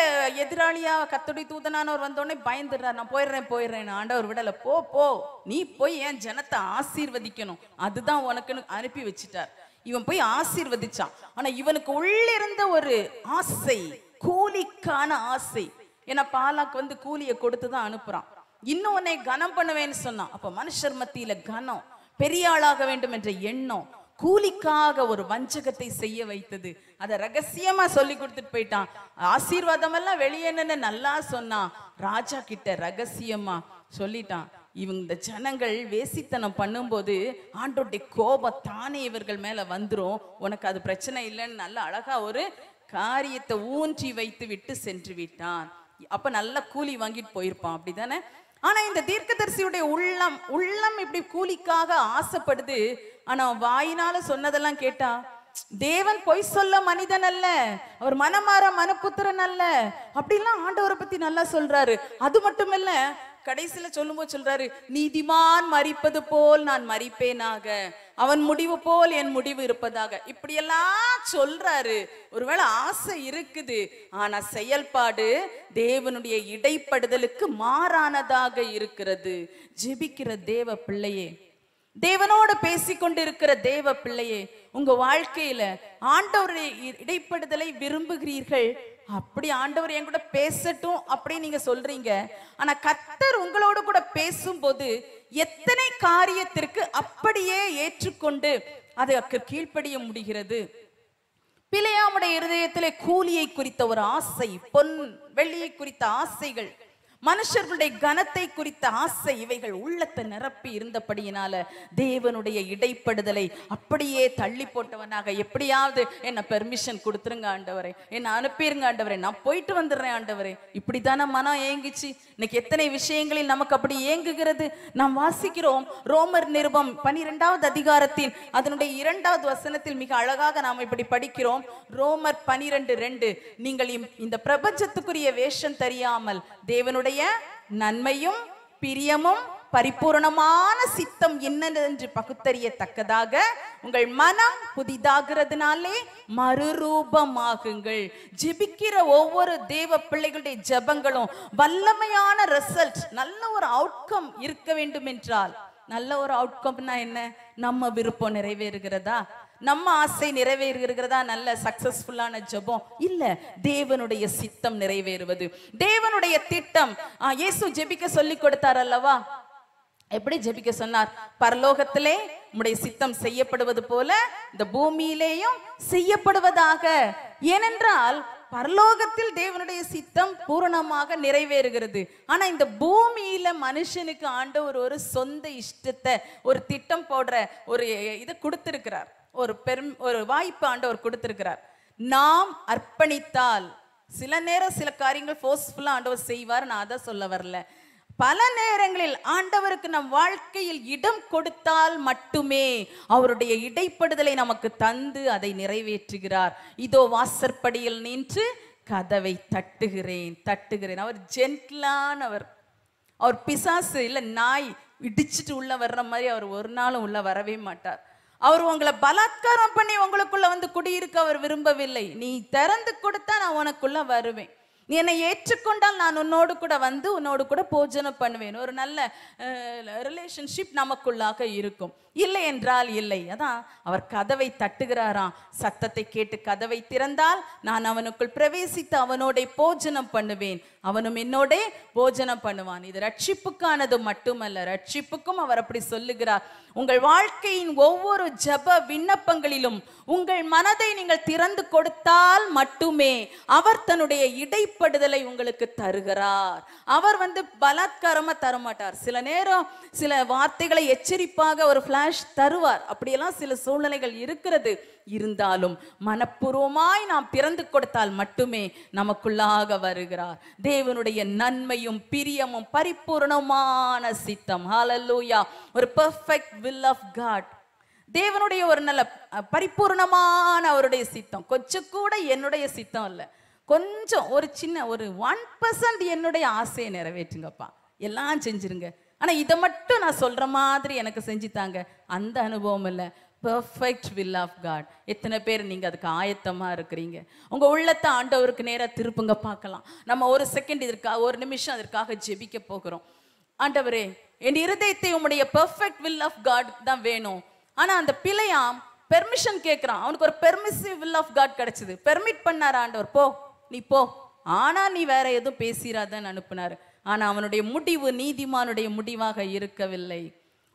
எதிராளியா கத்துடி தூதனானவர் வந்தோடனே பயந்துடுறாரு நான் போயிடுறேன் போயிடுறேன் ஆண்டவர் விடல போ போ நீ போய் என் ஜனத்தை ஆசீர்வதிக்கணும் அதுதான் உனக்குன்னு அனுப்பி வச்சுட்டார் இவன் போய் ஆசீர்வதிச்சான் ஆனா இவனுக்கு உள்ளிருந்த ஒரு ஆசை கூலிக்கான ஆசை ஏன்னா பாலாக்கு வந்து கூலியை கொடுத்துதான் அனுப்புறான் இன்னும் உன்னை கனம் பண்ணுவேன்னு சொன்னான் அப்ப மனுஷர் மத்தியில கனம் பெரிய ஆளாக வேண்டும் என்ற எண்ணம் கூலிக்காக ஒரு வஞ்சகத்தை செய்ய வைத்தது அதை ரகசியமா சொல்லி கொடுத்துட்டு போயிட்டான் ஆசீர்வாதம் எல்லாம் வெளியேன்னு நல்லா சொன்னான் ராஜா கிட்ட ரகசியமா சொல்லிட்டான் இவங்க இந்த ஜனங்கள் வேசித்தனம் பண்ணும்போது ஆண்டோடைய கோபம் தானே இவர்கள் மேல வந்துரும் உனக்கு அது பிரச்சனை இல்லைன்னு நல்ல அழகா ஒரு காரியத்தை ஊன்றி வைத்து விட்டு சென்று விட்டான் அப்ப நல்ல கூலி வாங்கிட்டு போயிருப்பான் அப்படிதானே ஆனா இந்த தீர்க்கதரிசியுடைய உள்ளம் உள்ளம் இப்படி கூலிக்காக ஆசைப்படுது ஆனா வாயினால சொன்னதெல்லாம் கேட்டா தேவன் பொய் சொல்ல மனிதன் அல்ல அவர் மனமாற மனப்புத்திரன் அல்ல அப்படிலாம் ஆண்டவரை பத்தி நல்லா சொல்றாரு அது மட்டும் இல்ல கடைசியில போது சொல்றாரு நீதிமான் மறிப்பது போல் நான் மறிப்பேனாக அவன் முடிவு போல் என் முடிவு இருப்பதாக இப்படியெல்லாம் சொல்றாரு ஒருவேளை ஆசை இருக்குது ஆனா செயல்பாடு தேவனுடைய இடைப்படுதலுக்கு மாறானதாக இருக்கிறது ஜெபிக்கிற தேவ பிள்ளையே தேவனோட பேசிக்கொண்டிருக்கிற தேவ பிள்ளையே உங்க வாழ்க்கையில ஆண்டவருடைய இடைப்படுதலை விரும்புகிறீர்கள் அப்படி ஆண்டவர் என் கூட பேசட்டும் அப்படின்னு நீங்க சொல்றீங்க ஆனா கத்தர் உங்களோட கூட பேசும்போது எத்தனை காரியத்திற்கு அப்படியே ஏற்றுக்கொண்டு அதற்கு கீழ்ப்படிய முடிகிறது பிள்ளையாவுடைய இருதயத்திலே கூலியை குறித்த ஒரு ஆசை பொன் வெள்ளியை குறித்த ஆசைகள் மனுஷர்களுடைய கனத்தை குறித்த ஆசை இவைகள் உள்ளத்தை நிரப்பி இருந்தபடியினால தேவனுடைய இடைப்படுதலை அப்படியே தள்ளி போட்டவனாக எப்படியாவது என்ன பெர்மிஷன் கொடுத்துருங்க ஆண்டவரே என்ன அனுப்பிடுங்க ஆண்டவரே நான் போயிட்டு வந்துடுறேன் ஆண்டவரே இப்படித்தானே மனம் ஏங்கிச்சு இன்னைக்கு எத்தனை விஷயங்களில் நமக்கு அப்படி ஏங்குகிறது நாம் வாசிக்கிறோம் ரோமர் நிருபம் பனிரெண்டாவது அதிகாரத்தின் அதனுடைய இரண்டாவது வசனத்தில் மிக அழகாக நாம் இப்படி படிக்கிறோம் ரோமர் பனிரெண்டு ரெண்டு நீங்கள் இந்த பிரபஞ்சத்துக்குரிய வேஷம் தெரியாமல் தேவனுடைய தேவனுடைய நன்மையும் பிரியமும் பரிபூர்ணமான சித்தம் என்னென்று பகுத்தறியத்தக்கதாக உங்கள் மனம் புதிதாகிறதுனாலே மறுரூபமாகுங்கள் ஜெபிக்கிற ஒவ்வொரு தேவ பிள்ளைகளுடைய ஜபங்களும் வல்லமையான ரிசல்ட் நல்ல ஒரு அவுட்கம் இருக்க வேண்டும் என்றால் நல்ல ஒரு அவுட்கம்னா என்ன நம்ம விருப்பம் நிறைவேறுகிறதா நம்ம ஆசை நிறைவேறுகிறதா நல்ல சக்சஸ்ஃபுல்லான ஜபம் இல்ல தேவனுடைய சித்தம் நிறைவேறுவது தேவனுடைய திட்டம் இயேசு ஜெபிக்க சொல்லி கொடுத்தார் அல்லவா எப்படி ஜெபிக்க சொன்னார் பரலோகத்திலே உம்முடைய சித்தம் செய்யப்படுவது போல இந்த பூமியிலேயும் செய்யப்படுவதாக ஏனென்றால் பரலோகத்தில் தேவனுடைய சித்தம் பூரணமாக நிறைவேறுகிறது ஆனா இந்த பூமியில மனுஷனுக்கு ஆண்டவர் ஒரு சொந்த இஷ்டத்தை ஒரு திட்டம் போடுற ஒரு இதை கொடுத்திருக்கிறார் ஒரு பெரும் ஒரு வாய்ப்பு ஆண்டவர் கொடுத்துருக்கிறார் நாம் அர்ப்பணித்தால் சில நேரம் சில காரியங்கள் ஃபோர்ஸ்ஃபுல்லாக ஆண்டவர் செய்வார் நான் அதை சொல்ல வரல பல நேரங்களில் ஆண்டவருக்கு நம் வாழ்க்கையில் இடம் கொடுத்தால் மட்டுமே அவருடைய இடைப்படுதலை நமக்கு தந்து அதை நிறைவேற்றுகிறார் இதோ வாசற்படியில் நின்று கதவை தட்டுகிறேன் தட்டுகிறேன் அவர் ஜென்டிலானவர் அவர் பிசாசு இல்லை நாய் இடிச்சிட்டு உள்ள வர்ற மாதிரி அவர் ஒரு நாளும் உள்ள வரவே மாட்டார் அவர் உங்களை பலாத்காரம் பண்ணி உங்களுக்குள்ள வந்து குடியிருக்க அவர் விரும்பவில்லை நீ திறந்து கொடுத்தா நான் உனக்குள்ள வருவேன் நீ என்னை ஏற்றுக்கொண்டால் நான் உன்னோடு கூட வந்து உன்னோடு கூட போஜனம் பண்ணுவேன் ஒரு நல்ல ரிலேஷன்ஷிப் நமக்குள்ளாக இருக்கும் இல்லை என்றால் இல்லை அதான் அவர் கதவை தட்டுகிறாராம் சத்தத்தை கேட்டு கதவை திறந்தால் நான் அவனுக்குள் பிரவேசித்து அவனோட போஜனம் பண்ணுவேன் அவனும் என்னோட போஜனம் பண்ணுவான் இது ரட்சிப்புக்கானது மட்டுமல்ல ரட்சிப்புக்கும் அவர் அப்படி சொல்லுகிறார் உங்கள் வாழ்க்கையின் ஒவ்வொரு ஜப விண்ணப்பங்களிலும் உங்கள் மனதை நீங்கள் திறந்து கொடுத்தால் மட்டுமே அவர் தன்னுடைய இடைப்படுதலை உங்களுக்கு தருகிறார் அவர் வந்து பலாத்காரமா தரமாட்டார் சில நேரம் சில வார்த்தைகளை எச்சரிப்பாக ஒரு ஃபிளாஷ் தருவார் அப்படியெல்லாம் சில சூழ்நிலைகள் இருக்கிறது இருந்தாலும் மனப்பூர்வமாய் நாம் பிறந்து கொடுத்தால் மட்டுமே நமக்குள்ளாக வருகிறார் தேவனுடைய நன்மையும் பிரியமும் பரிபூர்ணமான சித்தம் ஹாலல்லூயா ஒரு பெர்ஃபெக்ட் வில் ஆஃப் காட் தேவனுடைய ஒரு நல்ல பரிபூர்ணமான அவருடைய சித்தம் கொஞ்சம் கூட என்னுடைய சித்தம் இல்லை கொஞ்சம் ஒரு சின்ன ஒரு ஒன் பர்சன்ட் என்னுடைய ஆசையை நிறைவேற்றுங்கப்பா எல்லாம் செஞ்சிருங்க ஆனால் இதை மட்டும் நான் சொல்கிற மாதிரி எனக்கு செஞ்சுத்தாங்க அந்த அனுபவம் இல்லை பெர்ஃபெக்ட் வில் ஆஃப் காட் எத்தனை பேர் நீங்கள் அதுக்கு ஆயத்தமாக இருக்கிறீங்க உங்கள் உள்ளத்தை ஆண்டவருக்கு நேராக திருப்புங்க பார்க்கலாம் நம்ம ஒரு செகண்ட் இதற்காக ஒரு நிமிஷம் அதற்காக ஜெபிக்க போகிறோம் ஆண்டவரே என் இருதயத்தை உம்முடைய பெர்ஃபெக்ட் வில் ஆஃப் காட் தான் வேணும் ஆனால் அந்த பிழையாம் பெர்மிஷன் கேட்குறான் அவனுக்கு ஒரு பெர்மிசிவ் வில் ஆஃப் காட் கிடைச்சது பெர்மிட் பண்ணார் ஆண்டவர் போ நீ போ ஆனால் நீ வேற எதுவும் பேசிடாதன்னு அனுப்புனார் ஆனால் அவனுடைய முடிவு நீதிமானுடைய முடிவாக இருக்கவில்லை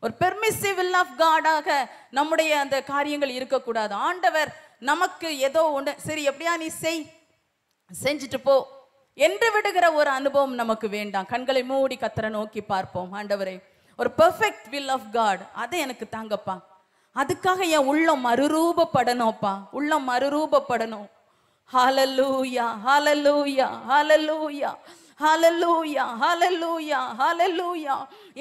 ஒரு பெர்மிசிவ் வில் ஆஃப் காடாக நம்முடைய அந்த காரியங்கள் இருக்கக்கூடாது ஆண்டவர் நமக்கு ஏதோ ஒன்று சரி எப்படியா நீ செய் செஞ்சுட்டு போ என்று விடுகிற ஒரு அனுபவம் நமக்கு வேண்டாம் கண்களை மூடி கத்திர நோக்கி பார்ப்போம் ஆண்டவரை ஒரு பெர்ஃபெக்ட் வில் ஆஃப் காட் அதை எனக்கு தாங்கப்பா அதுக்காக என் உள்ளம் மறுரூபப்படணும்ப்பா உள்ளம் மறுரூபப்படணும் hallelujah hallelujah hallelujah hallelujah hallelujah hallelujah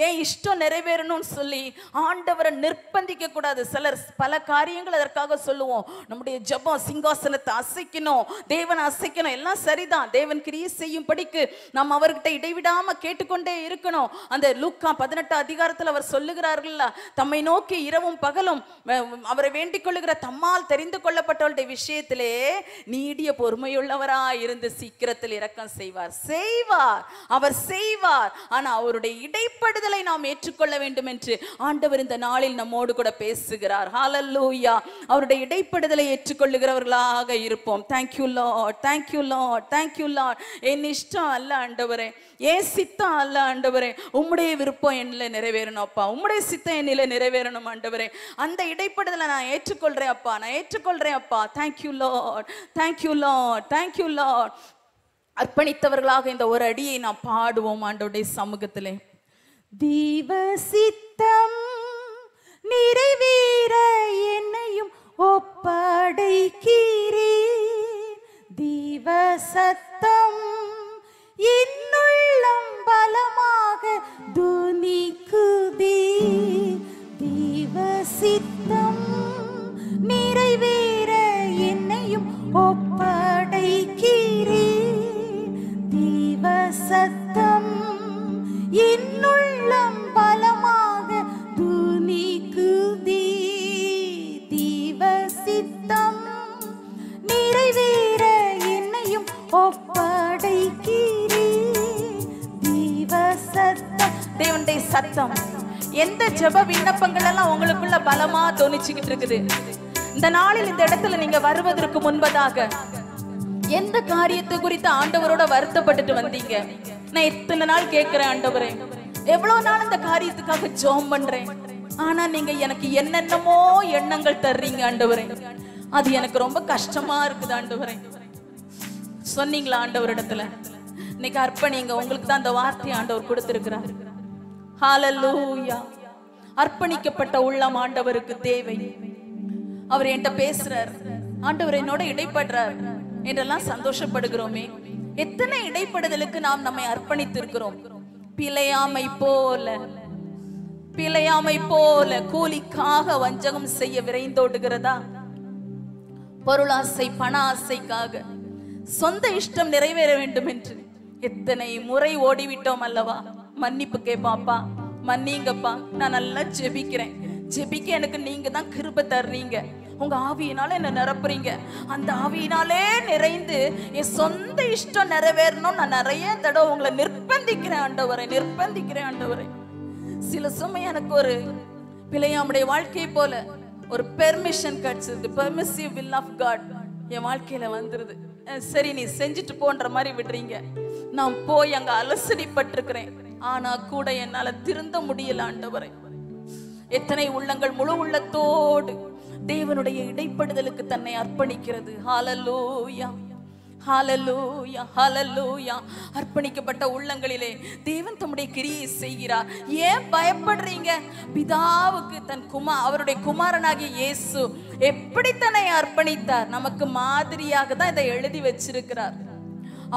ஏன் இஷ்டம் நிறைவேறணும்னு சொல்லி ஆண்டவரை நிர்பந்திக்க கூடாது சிலர் பல காரியங்கள் அதற்காக சொல்லுவோம் நம்முடைய ஜபம் சிங்காசனத்தை அசைக்கணும் தேவனை அசைக்கணும் எல்லாம் சரிதான் தேவன் கிரியை செய்யும் படிக்கு நம்ம அவர்கிட்ட இடைவிடாம கேட்டுக்கொண்டே இருக்கணும் அந்த லூக்கா பதினெட்டு அதிகாரத்தில் அவர் சொல்லுகிறார்கள்ல தம்மை நோக்கி இரவும் பகலும் அவரை வேண்டிக் கொள்ளுகிற தம்மால் தெரிந்து கொள்ளப்பட்டவளுடைய விஷயத்திலே நீடிய பொறுமையுள்ளவராய் இருந்து சீக்கிரத்தில் இரக்கம் செய்வார் செய் செய்வார் அவர் செய்வார் ஆனால் அவருடைய இடைப்படுதலை நாம் ஏற்றுக்கொள்ள வேண்டும் என்று ஆண்டவர் இந்த நாளில் நம்மோடு கூட பேசுகிறார் ஹாலல்லூயா அவருடைய இடைப்படுதலை ஏற்றுக்கொள்ளுகிறவர்களாக இருப்போம் thank you lot thank you lot thank you lot என் இஷ்டம் அல்ல ஆண்டவரே ஏன் சித்தம் அல்ல ஆண்டவரே உம்முடைய விருப்பம் என்னில் நிறைவேறணும் அப்பா உம்முடைய சித்தம் என்னில் நிறைவேறணும் ஆண்டவரே அந்த இடைப்படுதலை நான் ஏற்றுக்கொள்கிறேன் அப்பா நான் ஏற்றுக்கொள்கிறேன் அப்பா thank you lot thank you lot thank you lot அர்ப்பணித்தவர்களாக இந்த ஒரு அடியை நாம் பாடுவோம் ஆண்டோடைய சமூகத்திலே தீவசித்தம் நிறைவேற என்னையும் ஒப்படைக்கிறீர் தீவசத்த தோணிச்சுக்கிட்டு இருக்குது இந்த நாளில் இந்த இடத்துல நீங்க வருவதற்கு முன்பதாக எந்த காரியத்தை குறித்து ஆண்டவரோட வருத்தப்பட்டுட்டு வந்தீங்க நான் இத்தனை நாள் கேட்கிறேன் ஆண்டவரே எவ்வளவு நாள் இந்த காரியத்துக்காக ஜோம் பண்றேன் ஆனா நீங்க எனக்கு என்னென்னமோ எண்ணங்கள் தர்றீங்க ஆண்டவரே அது எனக்கு ரொம்ப கஷ்டமா இருக்குது ஆண்டவரே சொன்னீங்களா ஆண்டவர் இடத்துல இன்னைக்கு அர்ப்பணிங்க உங்களுக்கு தான் அந்த வார்த்தை ஆண்டவர் கொடுத்திருக்கிறார் ஹாலலூயா அர்ப்பணிக்கப்பட்ட உள்ளம் ஆண்டவருக்கு தேவை அவர் என்கிட்ட பேசுறார் ஆண்டவர் என்னோட இடைப்படுறார் என்றெல்லாம் சந்தோஷப்படுகிறோமே எத்தனை இடைப்படுதலுக்கு நாம் நம்மை அர்ப்பணித்திருக்கிறோம் பிழையாமை போல பிழையாமை போல கூலிக்காக வஞ்சகம் செய்ய விரைந்தோடுகிறதா பொருளாசை பண ஆசைக்காக சொந்த இஷ்டம் நிறைவேற வேண்டும் என்று எத்தனை முறை ஓடிவிட்டோம் அல்லவா மன்னிப்பு கேப்பாப்பா மன்னிங்கப்பா நான் நல்லா ஜெபிக்கிறேன் ஜெபிக்க எனக்கு நீங்க தான் கிருப தர்றீங்க உங்க ஆவியினால என்ன நிரப்புறீங்க அந்த ஆவியினாலே நிறைந்து என் சொந்த இஷ்டம் நிறைவேறணும் நான் நிறைய தடவை உங்களை நிர்பந்திக்கிறேன் ஆண்டவரை நிர்பந்திக்கிறேன் ஆண்டவரை சில சமயம் எனக்கு ஒரு பிள்ளையாமுடைய வாழ்க்கையை போல ஒரு பெர்மிஷன் கிடைச்சது பெர்மிசிவ் வில் ஆஃப் காட் என் வாழ்க்கையில வந்துருது சரி நீ செஞ்சுட்டு போன்ற மாதிரி விடுறீங்க நான் போய் அங்க அலசடிப்பட்டிருக்கிறேன் ஆனா கூட என்னால திருந்த முடியல ஆண்டவரை எத்தனை உள்ளங்கள் முழு உள்ளத்தோடு தேவனுடைய இடைப்படுதலுக்கு தன்னை அர்ப்பணிக்கிறது ஹாலலோயா ஹாலலூயா ஹாலலூயா அர்ப்பணிக்கப்பட்ட உள்ளங்களிலே தேவன் தம்முடைய கிரியை செய்கிறார் ஏன் பயப்படுறீங்க பிதாவுக்கு தன் குமா அவருடைய குமாரனாகிய இயேசு எப்படி தன்னை அர்ப்பணித்தார் நமக்கு மாதிரியாக தான் இதை எழுதி வச்சிருக்கிறார்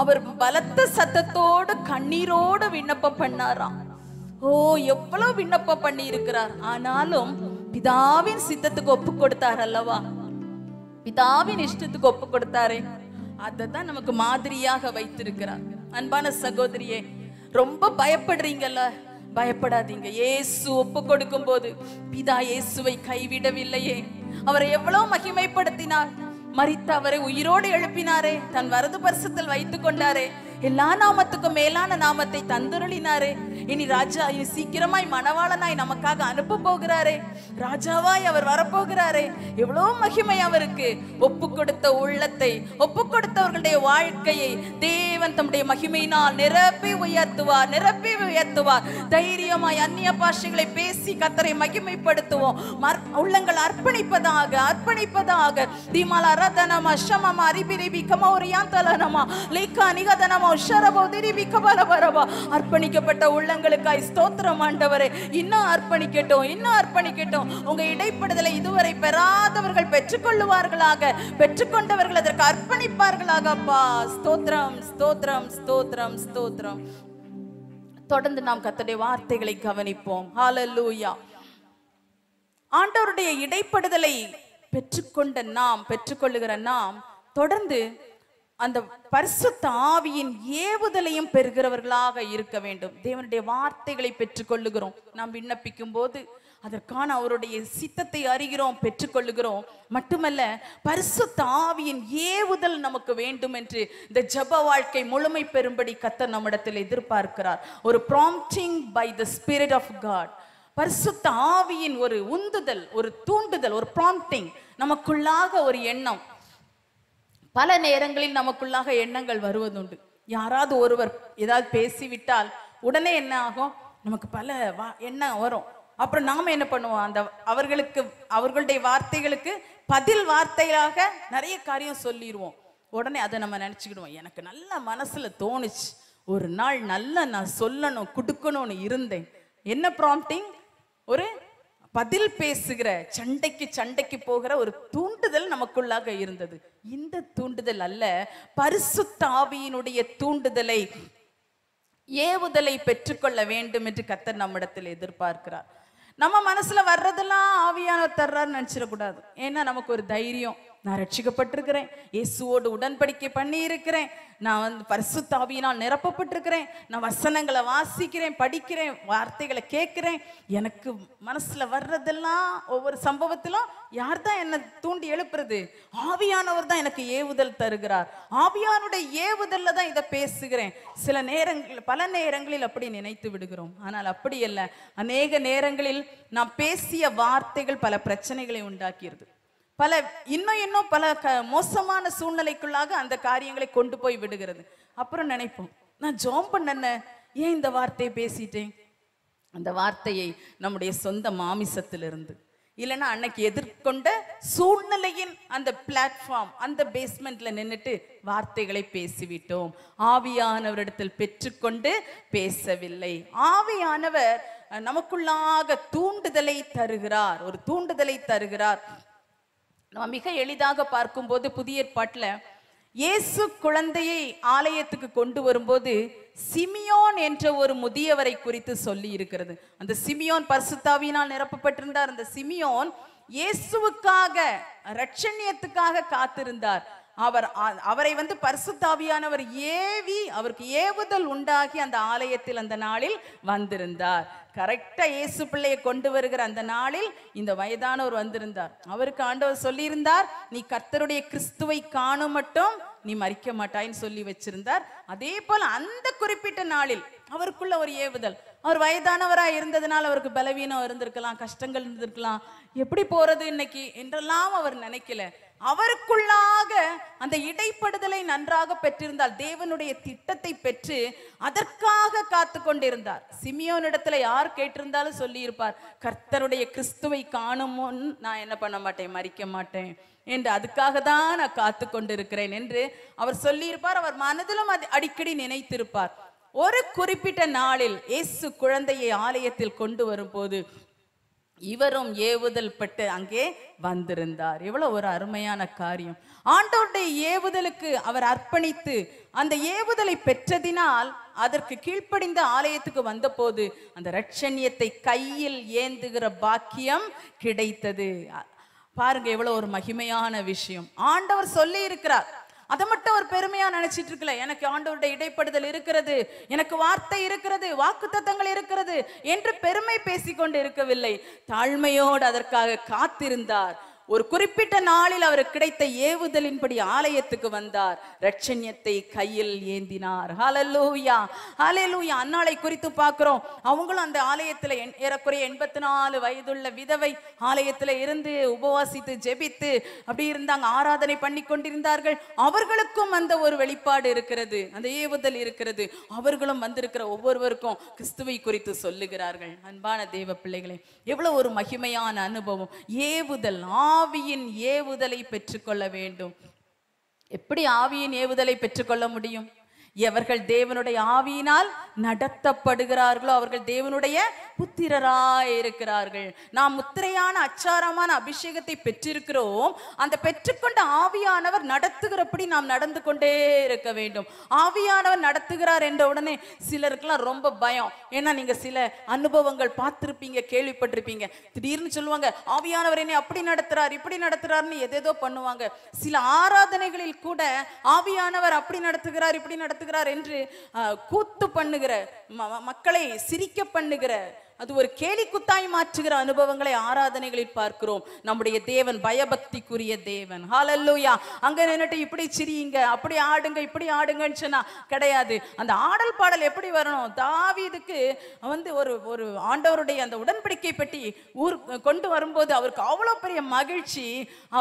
அவர் பலத்த சத்தத்தோடு கண்ணீரோடு விண்ணப்பம் பண்ணாராம் ஓ எவ்வளவு விண்ணப்பம் பண்ணி இருக்கிறார் ஆனாலும் பிதாவின் சித்தத்துக்கு ஒப்பு கொடுத்தார் அல்லவா பிதாவின் இஷ்டத்துக்கு ஒப்பு கொடுத்தாரே அதை தான் நமக்கு மாதிரியாக வைத்திருக்கிறார் அன்பான சகோதரியே ரொம்ப பயப்படுறீங்கல்ல பயப்படாதீங்க இயேசு ஒப்பு கொடுக்கும் போது பிதா இயேசுவை கைவிடவில்லையே அவரை எவ்வளவு மகிமைப்படுத்தினார் மறித்து அவரை உயிரோடு எழுப்பினாரே தன் வரது பரிசத்தில் வைத்துக் கொண்டாரே எல்லா நாமத்துக்கும் மேலான நாமத்தை தந்துருளினாரு இனி ராஜா இனி சீக்கிரமாய் மணவாளனாய் நமக்காக அனுப்ப போகிறாரே ராஜாவாய் அவர் வரப்போகிறாரே எவ்வளவு மகிமை அவருக்கு ஒப்பு கொடுத்த உள்ளத்தை ஒப்பு கொடுத்தவர்களுடைய வாழ்க்கையை தேவன் தம்முடைய மகிமையினால் நிரப்பி உயர்த்துவார் நிரப்பி உயர்த்துவார் தைரியமாய் அந்நிய பாஷைகளை பேசி கத்தரை மகிமைப்படுத்துவோம் உள்ளங்கள் அர்ப்பணிப்பதாக அர்ப்பணிப்பதாக திமல ரதனமா ஷமமா ரிபி ரிபி கமௌரியாந்தலனமா லீக்கா நிகதனமா ஷரமோ ஷரமோ திரிபிக்க அர்ப்பணிக்கப்பட்ட உள்ளங்களுக்காய் ஸ்தோத்திரம் ஆண்டவரே இன்னும் அர்ப்பணிக்கட்டும் இன்னும் அர்ப்பணிக்கட்டும் உங்க இடைப்படுதலை இதுவரை பெறாதவர்கள் பெற்றுக்கொள்ளுவார்களாக பெற்றுக்கொண்டவர்கள் அதற்கு அர்ப்பணிப்பார்களாக அப்பா ஸ்தோத்ரம் ஸ்தோத்ரம் ஸ்தோத்ரம் ஸ்தோத்திரம் தொடர்ந்து நாம் கத்தடைய வார்த்தைகளை கவனிப்போம் ஹாலலூயா ஆண்டவருடைய இடைப்படுதலை பெற்றுக்கொண்ட நாம் பெற்றுக்கொள்ளுகிற நாம் தொடர்ந்து அந்த பரிசுத்த ஆவியின் ஏவுதலையும் பெறுகிறவர்களாக இருக்க வேண்டும் தேவனுடைய வார்த்தைகளை பெற்றுக்கொள்ளுகிறோம் நாம் விண்ணப்பிக்கும் போது அதற்கான அவருடைய சித்தத்தை அறிகிறோம் பெற்றுக்கொள்ளுகிறோம் மட்டுமல்ல பரிசுத்த ஆவியின் ஏவுதல் நமக்கு வேண்டும் என்று இந்த ஜப வாழ்க்கை முழுமை பெறும்படி கத்த நம்மிடத்தில் எதிர்பார்க்கிறார் ஒரு prompting by the spirit of God பரிசுத்த ஆவியின் ஒரு உந்துதல் ஒரு தூண்டுதல் ஒரு ப்ராம்டிங் நமக்குள்ளாக ஒரு எண்ணம் பல நேரங்களில் நமக்குள்ளாக எண்ணங்கள் வருவதுண்டு யாராவது ஒருவர் ஏதாவது பேசிவிட்டால் உடனே என்ன ஆகும் நமக்கு பல வா எண்ணம் வரும் அப்புறம் நாம் என்ன பண்ணுவோம் அந்த அவர்களுக்கு அவர்களுடைய வார்த்தைகளுக்கு பதில் வார்த்தையாக நிறைய காரியம் சொல்லிடுவோம் உடனே அதை நம்ம நினச்சிக்கிடுவோம் எனக்கு நல்ல மனசில் தோணுச்சு ஒரு நாள் நல்லா நான் சொல்லணும் கொடுக்கணும்னு இருந்தேன் என்ன ப்ராம்ப்டிங் ஒரு பதில் பேசுகிற சண்டைக்கு சண்டைக்கு போகிற ஒரு தூண்டுதல் நமக்குள்ளாக இருந்தது இந்த தூண்டுதல் அல்ல பரிசு தாவியினுடைய தூண்டுதலை ஏவுதலை பெற்றுக்கொள்ள வேண்டும் என்று கத்தர் நம்மிடத்தில் எதிர்பார்க்கிறார் நம்ம மனசுல வர்றதெல்லாம் ஆவியானவர் தர்றாருன்னு நினைச்சிடக்கூடாது ஏன்னா நமக்கு ஒரு தைரியம் நான் ரட்சிக்கப்பட்டிருக்கிறேன் இயேசுவோடு உடன்படிக்கை பண்ணி இருக்கிறேன் நான் வந்து பரிசுத்தாவியினால் நிரப்பப்பட்டிருக்கிறேன் நான் வசனங்களை வாசிக்கிறேன் படிக்கிறேன் வார்த்தைகளை கேட்குறேன் எனக்கு மனசில் வர்றதெல்லாம் ஒவ்வொரு சம்பவத்திலும் யார் தான் என்னை தூண்டி எழுப்புறது ஆவியானவர் தான் எனக்கு ஏவுதல் தருகிறார் ஆவியானுடைய ஏவுதலில் தான் இதை பேசுகிறேன் சில நேரங்கள் பல நேரங்களில் அப்படி நினைத்து விடுகிறோம் ஆனால் அப்படி இல்லை அநேக நேரங்களில் நான் பேசிய வார்த்தைகள் பல பிரச்சனைகளை உண்டாக்கியிருது பல இன்னும் இன்னும் பல க மோசமான சூழ்நிலைக்குள்ளாக அந்த காரியங்களை கொண்டு போய் விடுகிறது அப்புறம் நினைப்போம் நான் ஜோம் பண்ணன ஏன் இந்த வார்த்தையை பேசிட்டேன் அந்த வார்த்தையை நம்முடைய சொந்த மாமிசத்திலிருந்து இல்லைன்னா அன்னைக்கு எதிர்கொண்ட சூழ்நிலையின் அந்த பிளாட்ஃபார்ம் அந்த பேஸ்மெண்ட்ல நின்றுட்டு வார்த்தைகளை பேசிவிட்டோம் ஆவியானவரிடத்தில் பெற்றுக்கொண்டு பேசவில்லை ஆவியானவர் நமக்குள்ளாக தூண்டுதலை தருகிறார் ஒரு தூண்டுதலை தருகிறார் நம்ம மிக எளிதாக பார்க்கும்போது புதிய ஏற்பாட்டில் இயேசு குழந்தையை ஆலயத்துக்கு கொண்டு வரும்போது சிமியோன் என்ற ஒரு முதியவரை குறித்து சொல்லி இருக்கிறது அந்த சிமியோன் பரிசுத்தாவினால் நிரப்பப்பட்டிருந்தார் அந்த சிமியோன் இயேசுவுக்காக ரட்சணியத்துக்காக காத்திருந்தார் அவர் அவரை வந்து பரிசுத்தாவியானவர் ஏவி அவருக்கு ஏவுதல் உண்டாகி அந்த ஆலயத்தில் அந்த நாளில் வந்திருந்தார் கரெக்டாக இயேசு பிள்ளையை கொண்டு வருகிற அந்த நாளில் இந்த வயதானவர் வந்திருந்தார் அவருக்கு ஆண்டவர் சொல்லியிருந்தார் நீ கர்த்தருடைய கிறிஸ்துவை காணும் மட்டும் நீ மறிக்க மாட்டாயின்னு சொல்லி வச்சிருந்தார் அதே போல் அந்த குறிப்பிட்ட நாளில் அவருக்குள்ள ஒரு ஏவுதல் அவர் வயதானவராக இருந்ததுனால அவருக்கு பலவீனம் இருந்திருக்கலாம் கஷ்டங்கள் இருந்திருக்கலாம் எப்படி போறது இன்னைக்கு என்றெல்லாம் அவர் நினைக்கல அவருக்குள்ளாக அந்த இடைப்படுதலை நன்றாக பெற்றிருந்தால் தேவனுடைய திட்டத்தை பெற்று அதற்காக காத்து கொண்டிருந்தார் சிமியோனிடத்துல யார் கேட்டிருந்தாலும் சொல்லியிருப்பார் கர்த்தருடைய கிறிஸ்துவை காணும் நான் என்ன பண்ண மாட்டேன் மறிக்க மாட்டேன் என்று அதுக்காக தான் நான் காத்து கொண்டிருக்கிறேன் என்று அவர் சொல்லியிருப்பார் அவர் மனதிலும் அது அடிக்கடி நினைத்திருப்பார் ஒரு குறிப்பிட்ட நாளில் இயேசு குழந்தையை ஆலயத்தில் கொண்டு வரும்போது இவரும் ஏவுதல் பட்டு அங்கே வந்திருந்தார் எவ்வளவு ஒரு அருமையான காரியம் ஆண்டோருடைய ஏவுதலுக்கு அவர் அர்ப்பணித்து அந்த ஏவுதலை பெற்றதினால் அதற்கு கீழ்ப்படிந்த ஆலயத்துக்கு வந்தபோது அந்த ரட்சணியத்தை கையில் ஏந்துகிற பாக்கியம் கிடைத்தது பாருங்க எவ்வளவு ஒரு மகிமையான விஷயம் ஆண்டவர் சொல்லி இருக்கிறார் அதை மட்டும் ஒரு பெருமையா நினைச்சிட்டு இருக்கல எனக்கு ஆண்டவருடைய இடைப்படுதல் இருக்கிறது எனக்கு வார்த்தை இருக்கிறது வாக்கு தத்தங்கள் இருக்கிறது என்று பெருமை பேசிக்கொண்டு இருக்கவில்லை தாழ்மையோடு அதற்காக காத்திருந்தார் ஒரு குறிப்பிட்ட நாளில் அவர் கிடைத்த ஏவுதலின்படி ஆலயத்துக்கு வந்தார் ரட்சண்யத்தை கையில் ஏந்தினார் ஹலலூயா ஹலலூயா அன்னாலை குறித்து பார்க்கிறோம் அவங்களும் அந்த ஆலயத்தில் ஏறக்குறைய எண்பத்தி நாலு வயதுள்ள விதவை ஆலயத்தில் இருந்து உபவாசித்து ஜெபித்து அப்படி இருந்தாங்க ஆராதனை பண்ணி கொண்டிருந்தார்கள் அவர்களுக்கும் அந்த ஒரு வெளிப்பாடு இருக்கிறது அந்த ஏவுதல் இருக்கிறது அவர்களும் வந்திருக்கிற ஒவ்வொருவருக்கும் கிறிஸ்துவை குறித்து சொல்லுகிறார்கள் அன்பான தேவ பிள்ளைகளே எவ்வளவு ஒரு மகிமையான அனுபவம் ஏவுதல் ஆ ஆவியின் ஏவுதலை பெற்றுக்கொள்ள வேண்டும் எப்படி ஆவியின் ஏவுதலை பெற்றுக்கொள்ள முடியும் எவர்கள் தேவனுடைய ஆவியினால் நடத்தப்படுகிறார்களோ அவர்கள் தேவனுடைய புத்திரராய் இருக்கிறார்கள் நாம் முத்திரையான அச்சாரமான அபிஷேகத்தை பெற்றிருக்கிறோம் அந்த பெற்றுக்கொண்ட ஆவியானவர் நடத்துகிறபடி நாம் நடந்து கொண்டே இருக்க வேண்டும் ஆவியானவர் நடத்துகிறார் என்ற உடனே சிலருக்குலாம் ரொம்ப பயம் ஏன்னா நீங்க சில அனுபவங்கள் பார்த்துருப்பீங்க கேள்விப்பட்டிருப்பீங்க திடீர்னு சொல்லுவாங்க ஆவியானவர் என்னை அப்படி நடத்துறார் இப்படி நடத்துறாருன்னு எதேதோ பண்ணுவாங்க சில ஆராதனைகளில் கூட ஆவியானவர் அப்படி நடத்துகிறார் இப்படி நடத்து காட்டுகிறார் என்று கூத்து பண்ணுகிற மக்களை சிரிக்க பண்ணுகிற அது ஒரு கேலி குத்தாய் மாற்றுகிற அனுபவங்களை ஆராதனைகளில் பார்க்கிறோம் நம்முடைய தேவன் பயபக்திக்குரிய தேவன் ஹாலல்லூயா அங்க நின்றுட்டு இப்படி சிரியுங்க அப்படி ஆடுங்க இப்படி ஆடுங்கன்னு சொன்னா கிடையாது அந்த ஆடல் பாடல் எப்படி வரணும் தாவீதுக்கு வந்து ஒரு ஒரு ஆண்டவருடைய அந்த உடன்படிக்கை பற்றி ஊர் கொண்டு வரும்போது அவருக்கு அவ்வளோ பெரிய மகிழ்ச்சி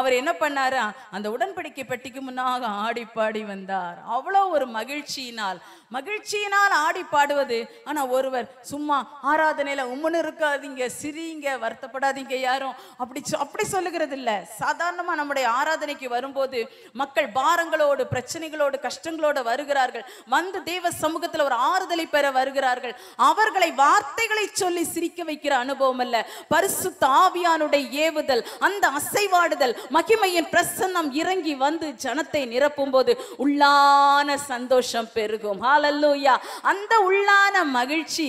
அவர் என்ன பண்ணாரா அந்த உடன்படிக்கை பெட்டிக்கு முன்னாக ஆடி பாடி வந்தார் அவ்வளோ ஒரு மகிழ்ச்சியினால் மகிழ்ச்சியினால் ஆடி பாடுவது ஆனா ஒருவர் சும்மா ஆராதனையில உம்முன்னு இருக்காதீங்க சிரிங்க வருத்தப்படாதீங்க யாரும் அப்படி அப்படி சொல்லுகிறது இல்ல சாதாரணமா நம்முடைய ஆராதனைக்கு வரும்போது மக்கள் பாரங்களோடு பிரச்சனைகளோடு கஷ்டங்களோடு வருகிறார்கள் வந்து தேவ சமூகத்துல ஒரு ஆறுதலை பெற வருகிறார்கள் அவர்களை வார்த்தைகளை சொல்லி சிரிக்க வைக்கிற அனுபவம் அல்ல பரிசு தாவியானுடைய ஏவுதல் அந்த அசைவாடுதல் மகிமையின் பிரசன்னம் இறங்கி வந்து ஜனத்தை நிரப்பும் போது உள்ளான சந்தோஷம் பெருகும் ஹாலல்லூயா அந்த உள்ளான மகிழ்ச்சி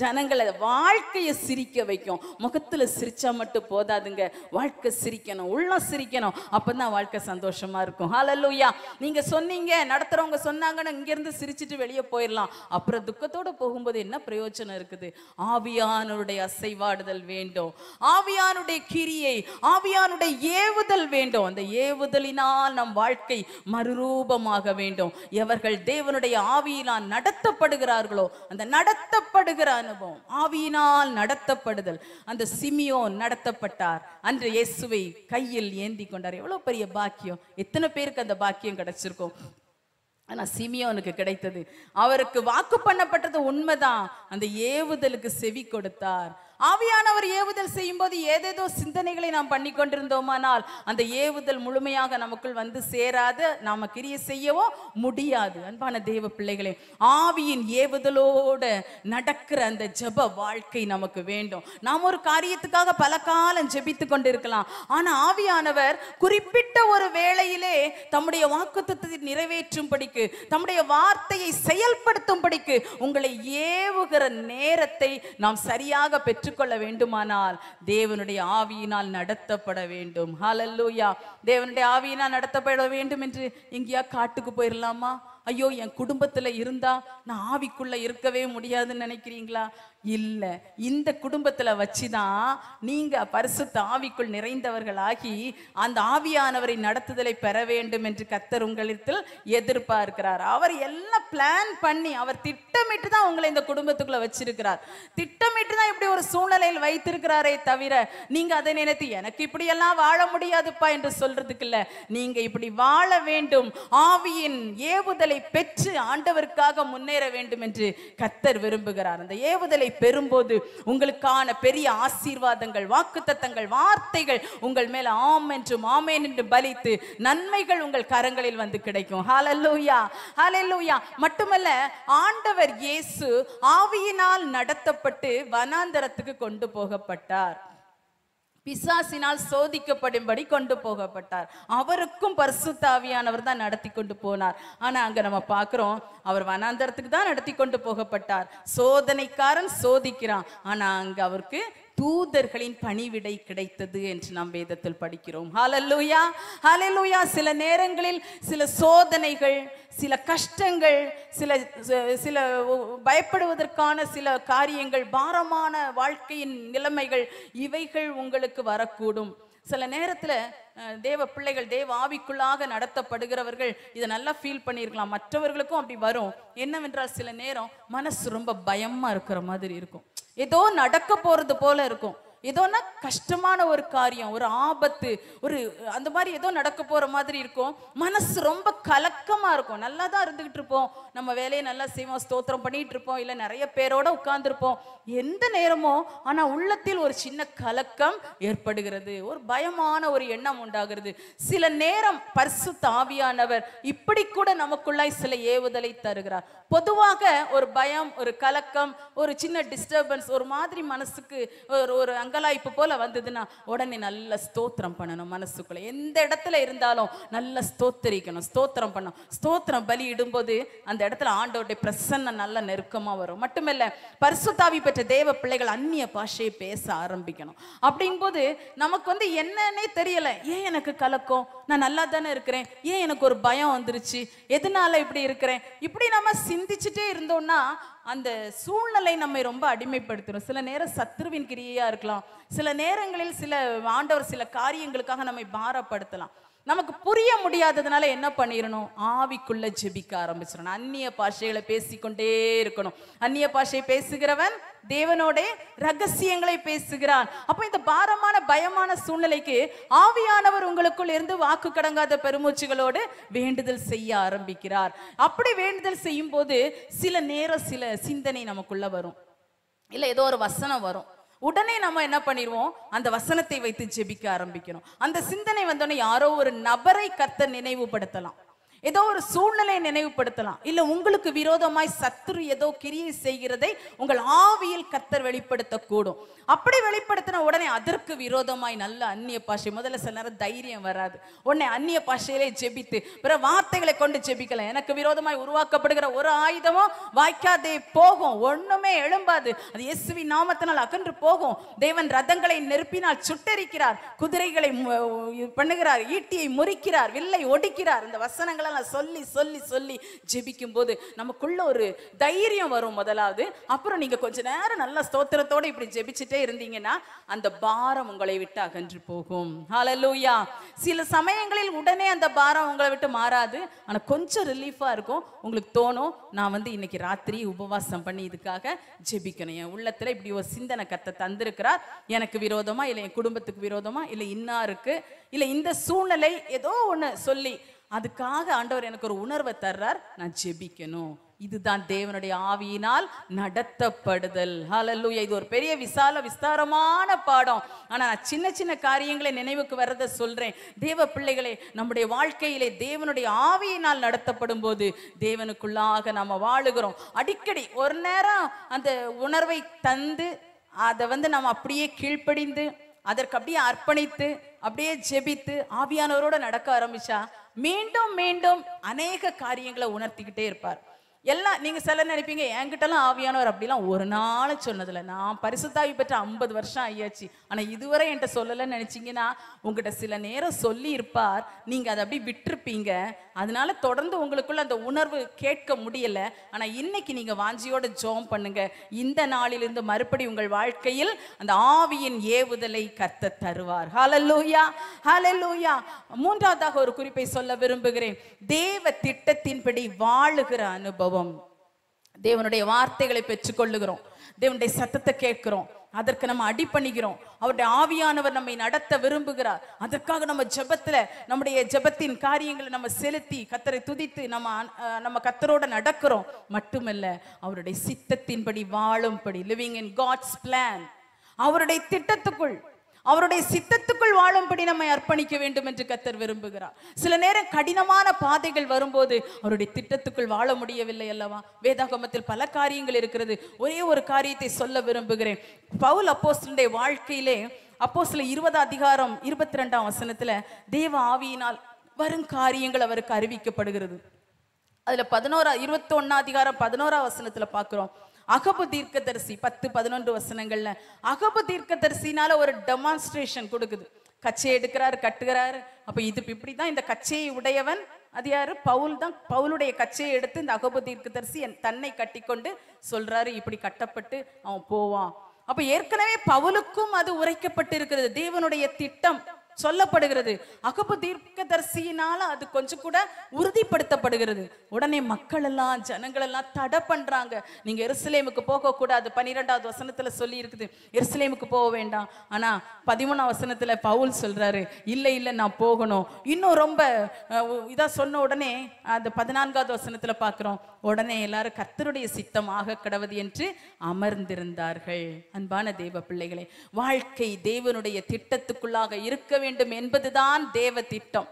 ஜனங்களை வாழ்க்கையை சிரிக்க வைக்கும் முகத்தில் சிரிச்சா மட்டும் போதாதுங்க வாழ்க்கை சிரிக்கணும் உள்ளம் சிரிக்கணும் அப்பதான் வாழ்க்கை சந்தோஷமா இருக்கும் ஹாலல்லூயா நீங்க சொன்னீங்க நடத்துறவங்க சொன்னாங்கன்னு இங்கிருந்து சிரிச்சுட்டு வெளியே போயிடலாம் அப்புறம் துக்கத்தோட போகும்போது என்ன பிரயோஜனம் இருக்குது ஆவியானுடைய அசைவாடுதல் வேண்டும் ஆவியானுடைய கிரியை ஆவியானுடைய ஏவுதல் வேண்டும் அந்த ஏவுதலினால் நம் வாழ்க்கை மறுரூபமாக வேண்டும் எவர்கள் தேவனுடைய ஆவி ஆவியினால் நடத்தப்படுகிறார்களோ அந்த நடத்தப்படுகிற அனுபவம் ஆவியினால் நடத்தப்படுதல் அந்த சிமியோன் நடத்தப்பட்டார் அன்று இயேசுவை கையில் ஏந்தி கொண்டார் எவ்வளோ பெரிய பாக்கியம் எத்தனை பேருக்கு அந்த பாக்கியம் கிடைச்சிருக்கும் ஆனால் சிமியோனுக்கு கிடைத்தது அவருக்கு வாக்கு பண்ணப்பட்டது உண்மைதான் அந்த ஏவுதலுக்கு செவி கொடுத்தார் ஆவியானவர் ஏவுதல் செய்யும்போது ஏதேதோ சிந்தனைகளை நாம் பண்ணி கொண்டிருந்தோமானால் அந்த ஏவுதல் முழுமையாக நமக்குள் வந்து சேராது நாம கிரிய செய்யவோ முடியாது அன்பான தேவ பிள்ளைகளே ஆவியின் ஏவுதலோடு நடக்கிற அந்த ஜப வாழ்க்கை நமக்கு வேண்டும் நாம் ஒரு காரியத்துக்காக பல காலம் ஜபித்து கொண்டிருக்கலாம் ஆனால் ஆவியானவர் குறிப்பிட்ட ஒரு வேளையிலே தம்முடைய வாக்குத்தத்தை நிறைவேற்றும்படிக்கு தம்முடைய வார்த்தையை செயல்படுத்தும்படிக்கு உங்களை ஏவுகிற நேரத்தை நாம் சரியாக பெற்று பெற்றுக்கொள்ள வேண்டுமானால் தேவனுடைய ஆவியினால் நடத்தப்பட வேண்டும் ஹலல்லூயா தேவனுடைய ஆவியினால் நடத்தப்பட வேண்டும் என்று இங்கேயா காட்டுக்கு போயிடலாமா ஐயோ என் குடும்பத்தில் இருந்தா நான் ஆவிக்குள்ள இருக்கவே முடியாதுன்னு நினைக்கிறீங்களா இல்லை இந்த குடும்பத்தில் வச்சு தான் நீங்கள் பரிசுத்த ஆவிக்குள் நிறைந்தவர்களாகி அந்த ஆவியானவரை நடத்துதலை பெற வேண்டும் என்று கத்தர் உங்களிடத்தில் எதிர்பார்க்கிறார் அவர் எல்லாம் பிளான் பண்ணி அவர் திட்டமிட்டு தான் உங்களை இந்த குடும்பத்துக்குள்ளே வச்சிருக்கிறார் திட்டமிட்டு தான் இப்படி ஒரு சூழ்நிலையில் வைத்திருக்கிறாரே தவிர நீங்கள் அதை நினைத்து எனக்கு இப்படியெல்லாம் வாழ முடியாதுப்பா என்று சொல்றதுக்கு இல்லை நீங்கள் இப்படி வாழ வேண்டும் ஆவியின் ஏவுதலை பெற்று ஆண்டவருக்காக முன்னேற வேண்டும் என்று கத்தர் விரும்புகிறார் அந்த ஏவுதலை பெறும்போது உங்களுக்கான பெரிய ஆசீர்வாதங்கள் வாக்குத்தத்தங்கள் வார்த்தைகள் உங்கள் மேல ஆம் என்றும் ஆமேன் என்று பலித்து நன்மைகள் உங்கள் கரங்களில் வந்து கிடைக்கும் ஹாலல்லூயா ஹாலல்லூயா மட்டுமல்ல ஆண்டவர் இயேசு ஆவியினால் நடத்தப்பட்டு வனாந்தரத்துக்கு கொண்டு போகப்பட்டார் பிசாசினால் சோதிக்கப்படும்படி கொண்டு போகப்பட்டார் அவருக்கும் பர்சுத்தாவியானவர் தான் நடத்தி கொண்டு போனார் ஆனா அங்க நம்ம பார்க்கிறோம் அவர் வனாந்தரத்துக்கு தான் நடத்தி கொண்டு போகப்பட்டார் சோதனைக்காரன் சோதிக்கிறான் ஆனா அங்க அவருக்கு தூதர்களின் பணிவிடை கிடைத்தது என்று நாம் வேதத்தில் படிக்கிறோம் ஹலல்லூயா ஹலல்லூயா சில நேரங்களில் சில சோதனைகள் சில கஷ்டங்கள் சில சில பயப்படுவதற்கான சில காரியங்கள் பாரமான வாழ்க்கையின் நிலைமைகள் இவைகள் உங்களுக்கு வரக்கூடும் சில நேரத்தில் தேவ பிள்ளைகள் தேவ ஆவிக்குள்ளாக நடத்தப்படுகிறவர்கள் இதை நல்லா ஃபீல் பண்ணியிருக்கலாம் மற்றவர்களுக்கும் அப்படி வரும் என்னவென்றால் சில நேரம் மனசு ரொம்ப பயமாக இருக்கிற மாதிரி இருக்கும் ஏதோ நடக்க போகிறது போல இருக்கும் ஏதோனா கஷ்டமான ஒரு காரியம் ஒரு ஆபத்து ஒரு அந்த மாதிரி ஏதோ நடக்க போகிற மாதிரி இருக்கும் மனசு ரொம்ப கலக்கமாக இருக்கும் நல்லா தான் இருந்துக்கிட்டு இருப்போம் நம்ம வேலையை நல்லா செய்வோம் ஸ்தோத்திரம் பண்ணிகிட்டு இருப்போம் இல்லை நிறைய பேரோட உட்காந்துருப்போம் எந்த நேரமோ ஆனால் உள்ளத்தில் ஒரு சின்ன கலக்கம் ஏற்படுகிறது ஒரு பயமான ஒரு எண்ணம் உண்டாகிறது சில நேரம் பரிசு தாவியானவர் இப்படி கூட நமக்குள்ளாய் சில ஏவுதலை தருகிறார் பொதுவாக ஒரு பயம் ஒரு கலக்கம் ஒரு சின்ன டிஸ்டர்பன்ஸ் ஒரு மாதிரி மனசுக்கு ஒரு ஒரு அங்க மங்களாய்ப்பு போல வந்ததுன்னா உடனே நல்ல ஸ்தோத்திரம் பண்ணணும் மனசுக்குள்ள எந்த இடத்துல இருந்தாலும் நல்ல ஸ்தோத்தரிக்கணும் ஸ்தோத்திரம் பண்ணணும் ஸ்தோத்திரம் பலி இடும்போது அந்த இடத்துல ஆண்டோடைய பிரசன்னம் நல்ல நெருக்கமாக வரும் மட்டுமல்ல பரிசுத்தாவி பெற்ற தேவ பிள்ளைகள் அந்நிய பாஷையை பேச ஆரம்பிக்கணும் அப்படிங்கும்போது நமக்கு வந்து என்னன்னே தெரியல ஏன் எனக்கு கலக்கம் நான் நல்லா தானே இருக்கிறேன் ஏன் எனக்கு ஒரு பயம் வந்துருச்சு எதனால இப்படி இருக்கிறேன் இப்படி நம்ம சிந்திச்சுட்டே இருந்தோம்னா அந்த சூழ்நிலை நம்மை ரொம்ப அடிமைப்படுத்திடும் சில நேரம் சத்ருவின் கிரியையாக இருக்கலாம் சில நேரங்களில் சில ஆண்டவர் சில காரியங்களுக்காக நம்மை பாரப்படுத்தலாம் நமக்கு புரிய முடியாததுனால என்ன பண்ணிடணும் ஆவிக்குள்ள ஜெபிக்க ஆரம்பிச்சிடணும் அந்நிய பாஷைகளை பேசிக்கொண்டே இருக்கணும் அந்நிய பாஷை பேசுகிறவன் தேவனோட ரகசியங்களை பேசுகிறான் அப்ப இந்த பாரமான பயமான சூழ்நிலைக்கு ஆவியானவர் உங்களுக்குள் இருந்து வாக்கு கடங்காத பெருமூச்சுகளோடு வேண்டுதல் செய்ய ஆரம்பிக்கிறார் அப்படி வேண்டுதல் செய்யும் போது சில நேரம் சில சிந்தனை நமக்குள்ள வரும் இல்லை ஏதோ ஒரு வசனம் வரும் உடனே நம்ம என்ன பண்ணிடுவோம் அந்த வசனத்தை வைத்து ஜெபிக்க ஆரம்பிக்கணும் அந்த சிந்தனை வந்தோடனே யாரோ ஒரு நபரை கத்த நினைவுபடுத்தலாம் ஏதோ ஒரு சூழ்நிலையை நினைவுபடுத்தலாம் இல்லை உங்களுக்கு விரோதமாய் சத்துரு ஏதோ கிரியை செய்கிறதை உங்கள் ஆவியில் கத்தர் வெளிப்படுத்தக்கூடும் அப்படி வெளிப்படுத்தின உடனே அதற்கு விரோதமாய் நல்ல அந்நிய பாஷை முதல்ல சில நேரம் தைரியம் வராது உடனே அந்நிய பாஷையிலே ஜெபித்து பிற வார்த்தைகளை கொண்டு ஜெபிக்கலாம் எனக்கு விரோதமாய் உருவாக்கப்படுகிற ஒரு ஆயுதமும் வாய்க்காதே போகும் ஒண்ணுமே எழும்பாது அது இயேசுவி நாமத்தினால் அகன்று போகும் தேவன் ரதங்களை நெருப்பினால் சுட்டரிக்கிறார் குதிரைகளை பண்ணுகிறார் ஈட்டியை முறிக்கிறார் வில்லை ஒடிக்கிறார் இந்த வசனங்களை இதெல்லாம் சொல்லி சொல்லி சொல்லி ஜெபிக்கும் போது நமக்குள்ள ஒரு தைரியம் வரும் முதலாவது அப்புறம் நீங்க கொஞ்ச நேரம் நல்ல ஸ்தோத்திரத்தோட இப்படி ஜெபிச்சுட்டே இருந்தீங்கன்னா அந்த பாரம் உங்களை விட்டு அகன்று போகும் ஹலலூயா சில சமயங்களில் உடனே அந்த பாரம் உங்களை விட்டு மாறாது ஆனா கொஞ்சம் ரிலீஃபா இருக்கும் உங்களுக்கு தோணும் நான் வந்து இன்னைக்கு ராத்திரி உபவாசம் பண்ணி இதுக்காக ஜெபிக்கணும் என் உள்ளத்துல இப்படி ஒரு சிந்தனை கத்த தந்திருக்கிறார் எனக்கு விரோதமா இல்லை என் குடும்பத்துக்கு விரோதமா இல்லை இன்னாருக்கு இல்லை இந்த சூழ்நிலை ஏதோ ஒன்று சொல்லி அதுக்காக ஆண்டவர் எனக்கு ஒரு உணர்வை தர்றார் நான் ஜெபிக்கணும் இதுதான் தேவனுடைய ஆவியினால் நடத்தப்படுதல் ஹலல்லுயா இது ஒரு பெரிய விசால விஸ்தாரமான பாடம் ஆனா நான் சின்ன சின்ன காரியங்களை நினைவுக்கு வர்றதை சொல்றேன் தேவ பிள்ளைகளே நம்முடைய வாழ்க்கையிலே தேவனுடைய ஆவியினால் நடத்தப்படும் போது தேவனுக்குள்ளாக நாம வாழுகிறோம் அடிக்கடி ஒரு நேரம் அந்த உணர்வை தந்து அதை வந்து நாம் அப்படியே கீழ்ப்படிந்து அதற்கு அப்படியே அர்ப்பணித்து அப்படியே ஜெபித்து ஆவியானவரோட நடக்க ஆரம்பிச்சா மீண்டும் மீண்டும் அநேக காரியங்களை உணர்த்திக்கிட்டே இருப்பார் எல்லாம் நீங்கள் சில நினைப்பீங்க என்கிட்டலாம் ஆவியானவர் அப்படிலாம் ஒரு நாள் சொன்னதில்ல நான் பரிசுத்தாவி பெற்ற ஐம்பது வருஷம் ஆகியாச்சு ஆனால் இதுவரை என்கிட்ட சொல்லலைன்னு நினச்சிங்கன்னா உங்ககிட்ட சில நேரம் சொல்லி இருப்பார் நீங்கள் அதை அப்படி விட்டுருப்பீங்க அதனால தொடர்ந்து உங்களுக்குள்ள அந்த உணர்வு கேட்க முடியலை ஆனால் இன்னைக்கு நீங்கள் வாஞ்சியோட ஜோம் பண்ணுங்க இந்த நாளிலிருந்து மறுபடி உங்கள் வாழ்க்கையில் அந்த ஆவியின் ஏவுதலை கத்த தருவார் ஹலலூயா ஹலலூயா மூன்றாவதாக ஒரு குறிப்பை சொல்ல விரும்புகிறேன் தேவ திட்டத்தின்படி வாழுகிற அனுபவம் அனுபவம் தேவனுடைய வார்த்தைகளை பெற்றுக்கொள்ளுகிறோம் தேவனுடைய சத்தத்தை கேட்கிறோம் அதற்கு நம்ம அடி பண்ணிக்கிறோம் அவருடைய ஆவியானவர் நம்மை நடத்த விரும்புகிறார் அதற்காக நம்ம ஜபத்துல நம்முடைய ஜபத்தின் காரியங்களை நம்ம செலுத்தி கத்தரை துதித்து நம்ம நம்ம கத்தரோட நடக்கிறோம் மட்டுமல்ல அவருடைய சித்தத்தின்படி வாழும்படி லிவிங் இன் காட்ஸ் பிளான் அவருடைய திட்டத்துக்குள் அவருடைய சித்தத்துக்குள் வாழும்படி நம்மை அர்ப்பணிக்க வேண்டும் என்று கத்தர் விரும்புகிறார் சில நேரம் கடினமான பாதைகள் வரும்போது அவருடைய திட்டத்துக்குள் வாழ முடியவில்லை அல்லவா வேதாகமத்தில் பல காரியங்கள் இருக்கிறது ஒரே ஒரு காரியத்தை சொல்ல விரும்புகிறேன் பவுல் அப்போஸ்டனுடைய வாழ்க்கையிலே அப்போ சில இருபது அதிகாரம் இருபத்தி ரெண்டாம் வசனத்துல தேவ ஆவியினால் வரும் காரியங்கள் அவருக்கு அறிவிக்கப்படுகிறது அதுல பதினோரா இருபத்தி ஒன்னா அதிகாரம் பதினோரா வசனத்துல பாக்குறோம் அகபு தீர்க்கதரிசி பத்து பதினொன்று வசனங்கள்ல அகபு தீர்க்கதரிசினால ஒரு டெமான்ஸ்ட்ரேஷன் கொடுக்குது கச்சையை எடுக்கிறாரு கட்டுகிறாரு அப்ப இது இப்படிதான் இந்த கச்சையை உடையவன் அது யாரு பவுல் தான் பவுலுடைய கச்சையை எடுத்து இந்த அகபு தீர்க்கதரிசி என் தன்னை கட்டி கொண்டு சொல்றாரு இப்படி கட்டப்பட்டு அவன் போவான் அப்ப ஏற்கனவே பவுலுக்கும் அது உரைக்கப்பட்டு இருக்கிறது தேவனுடைய திட்டம் சொல்லப்படுகிறது அகப்பு தீர்க்க தரிசியினால அது கொஞ்சம் கூட உறுதிப்படுத்தப்படுகிறது உடனே மக்கள் எல்லாம் ஜனங்கள் எல்லாம் தடை பண்றாங்க நீங்க எருசலேமுக்கு போக கூடாது பன்னிரெண்டாவது வசனத்துல சொல்லி இருக்குது எருசலேமுக்கு போக வேண்டாம் ஆனா பதிமூணாம் வசனத்துல பவுல் சொல்றாரு இல்லை இல்ல நான் போகணும் இன்னும் ரொம்ப இதா சொன்ன உடனே அந்த பதினான்காவது வசனத்துல பாக்குறோம் உடனே எல்லாரும் கர்த்தருடைய சித்தம் ஆக கிடவது என்று அமர்ந்திருந்தார்கள் அன்பான தேவ பிள்ளைகளே வாழ்க்கை தேவனுடைய திட்டத்துக்குள்ளாக இருக்க வேண்டும் என்பதுதான் தேவ திட்டம்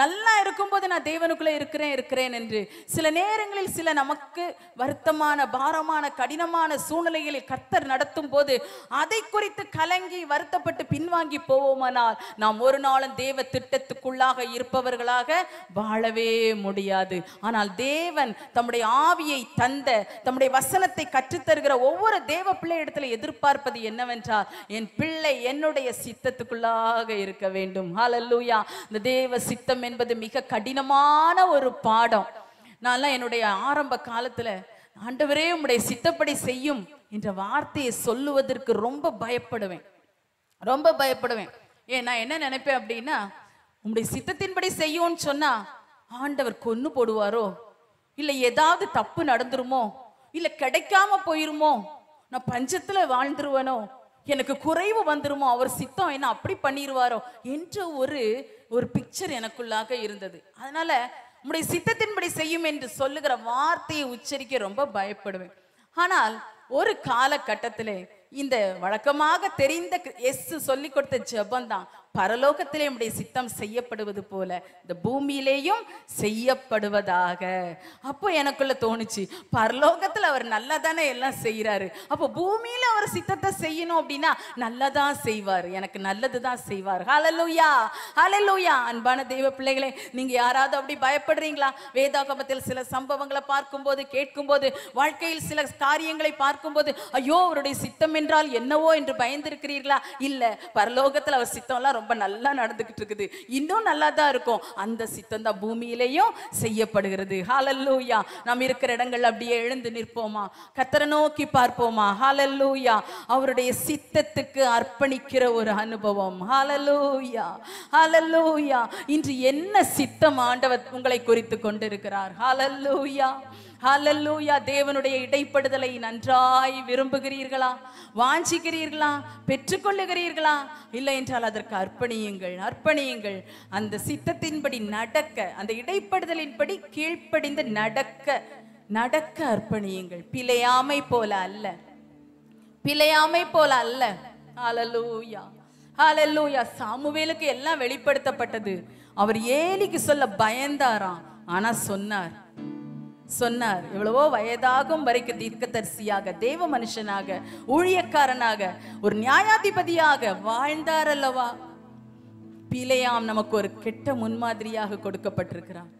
நல்லா இருக்கும்போது நான் தேவனுக்குள்ளே இருக்கிறேன் இருக்கிறேன் என்று சில நேரங்களில் சில நமக்கு வருத்தமான பாரமான கடினமான சூழ்நிலைகளில் கத்தர் நடத்தும் போது அதை குறித்து கலங்கி வருத்தப்பட்டு பின்வாங்கி போவோமானால் நாம் ஒரு நாளும் தேவ திட்டத்துக்குள்ளாக இருப்பவர்களாக வாழவே முடியாது ஆனால் தேவன் தம்முடைய ஆவியை தந்த தம்முடைய வசனத்தை கற்றுத்தருகிற ஒவ்வொரு தேவ பிள்ளை இடத்துல எதிர்பார்ப்பது என்னவென்றால் என் பிள்ளை என்னுடைய சித்தத்துக்குள்ளாக இருக்க வேண்டும் ஹலல்லூயா இந்த தேவ சித்தம் வேதம் என்பது மிக கடினமான ஒரு பாடம் நான்லாம் என்னுடைய ஆரம்ப காலத்துல ஆண்டவரே உம்முடைய சித்தப்படி செய்யும் என்ற வார்த்தையை சொல்லுவதற்கு ரொம்ப பயப்படுவேன் ரொம்ப பயப்படுவேன் ஏன் நான் என்ன நினைப்பேன் அப்படின்னா உங்களுடைய சித்தத்தின்படி செய்யும்னு சொன்னா ஆண்டவர் கொன்னு போடுவாரோ இல்லை ஏதாவது தப்பு நடந்துருமோ இல்லை கிடைக்காம போயிருமோ நான் பஞ்சத்துல வாழ்ந்துருவனோ எனக்கு குறைவு வந்துருமோ அவர் சித்தம் என்ன அப்படி பண்ணிடுவாரோ என்ற ஒரு ஒரு பிக்சர் எனக்குள்ளாக இருந்தது அதனால உங்களுடைய சித்தத்தின்படி செய்யும் என்று சொல்லுகிற வார்த்தையை உச்சரிக்க ரொம்ப பயப்படுவேன் ஆனால் ஒரு காலகட்டத்திலே இந்த வழக்கமாக தெரிந்த எஸ் சொல்லி கொடுத்த ஜபம் தான் பரலோகத்திலே நம்முடைய சித்தம் செய்யப்படுவது போல இந்த பூமியிலேயும் செய்யப்படுவதாக அப்போ எனக்குள்ள தோணுச்சு பரலோகத்தில் அவர் நல்லா தானே எல்லாம் செய்கிறாரு அப்போ பூமியில் அவர் சித்தத்தை செய்யணும் அப்படின்னா நல்லா தான் செய்வார் எனக்கு நல்லது தான் செய்வார் ஹலலூயா ஹலலூயா அன்பான தெய்வ பிள்ளைகளே நீங்கள் யாராவது அப்படி பயப்படுறீங்களா வேதாகமத்தில் சில சம்பவங்களை பார்க்கும்போது கேட்கும்போது வாழ்க்கையில் சில காரியங்களை பார்க்கும்போது ஐயோ அவருடைய சித்தம் என்றால் என்னவோ என்று பயந்திருக்கிறீர்களா இல்லை பரலோகத்தில் அவர் சித்தம்லாம் ரொம்ப ரொம்ப நல்லா நடந்துக்கிட்டு இருக்குது இன்னும் நல்லா தான் இருக்கும் அந்த சித்தம் தான் பூமியிலையும் செய்யப்படுகிறது ஹாலல்லூயா நாம் இருக்கிற இடங்கள் அப்படியே எழுந்து நிற்போமா கத்தரை நோக்கி பார்ப்போமா ஹாலல்லூயா அவருடைய சித்தத்துக்கு அர்ப்பணிக்கிற ஒரு அனுபவம் ஹாலல்லூயா ஹாலல்லூயா இன்று என்ன சித்தம் ஆண்டவர் உங்களை குறித்து கொண்டிருக்கிறார் ஹாலல்லூயா ஹலல்லூயா தேவனுடைய இடைப்படுதலை நன்றாய் விரும்புகிறீர்களா வாஞ்சிக்கிறீர்களா பெற்றுக்கொள்ளுகிறீர்களா இல்லை என்றால் அதற்கு அர்ப்பணியுங்கள் அர்ப்பணியுங்கள் அந்த சித்தத்தின்படி நடக்க அந்த இடைப்படுதலின்படி கீழ்ப்படிந்து நடக்க நடக்க அர்ப்பணியுங்கள் பிழையாமை போல அல்ல பிழையாமை போல அல்ல ஹலல்லூயா ஹலல்லூயா சாமுவேலுக்கு எல்லாம் வெளிப்படுத்தப்பட்டது அவர் ஏலிக்கு சொல்ல பயந்தாராம் ஆனா சொன்னார் சொன்னார் எவ்வளவோ வயதாகும் வரைக்கும் தரிசியாக தேவ மனுஷனாக ஊழியக்காரனாக ஒரு நியாயாதிபதியாக வாழ்ந்தார் அல்லவா பிழையாம் நமக்கு ஒரு கெட்ட முன்மாதிரியாக கொடுக்கப்பட்டிருக்கிறார்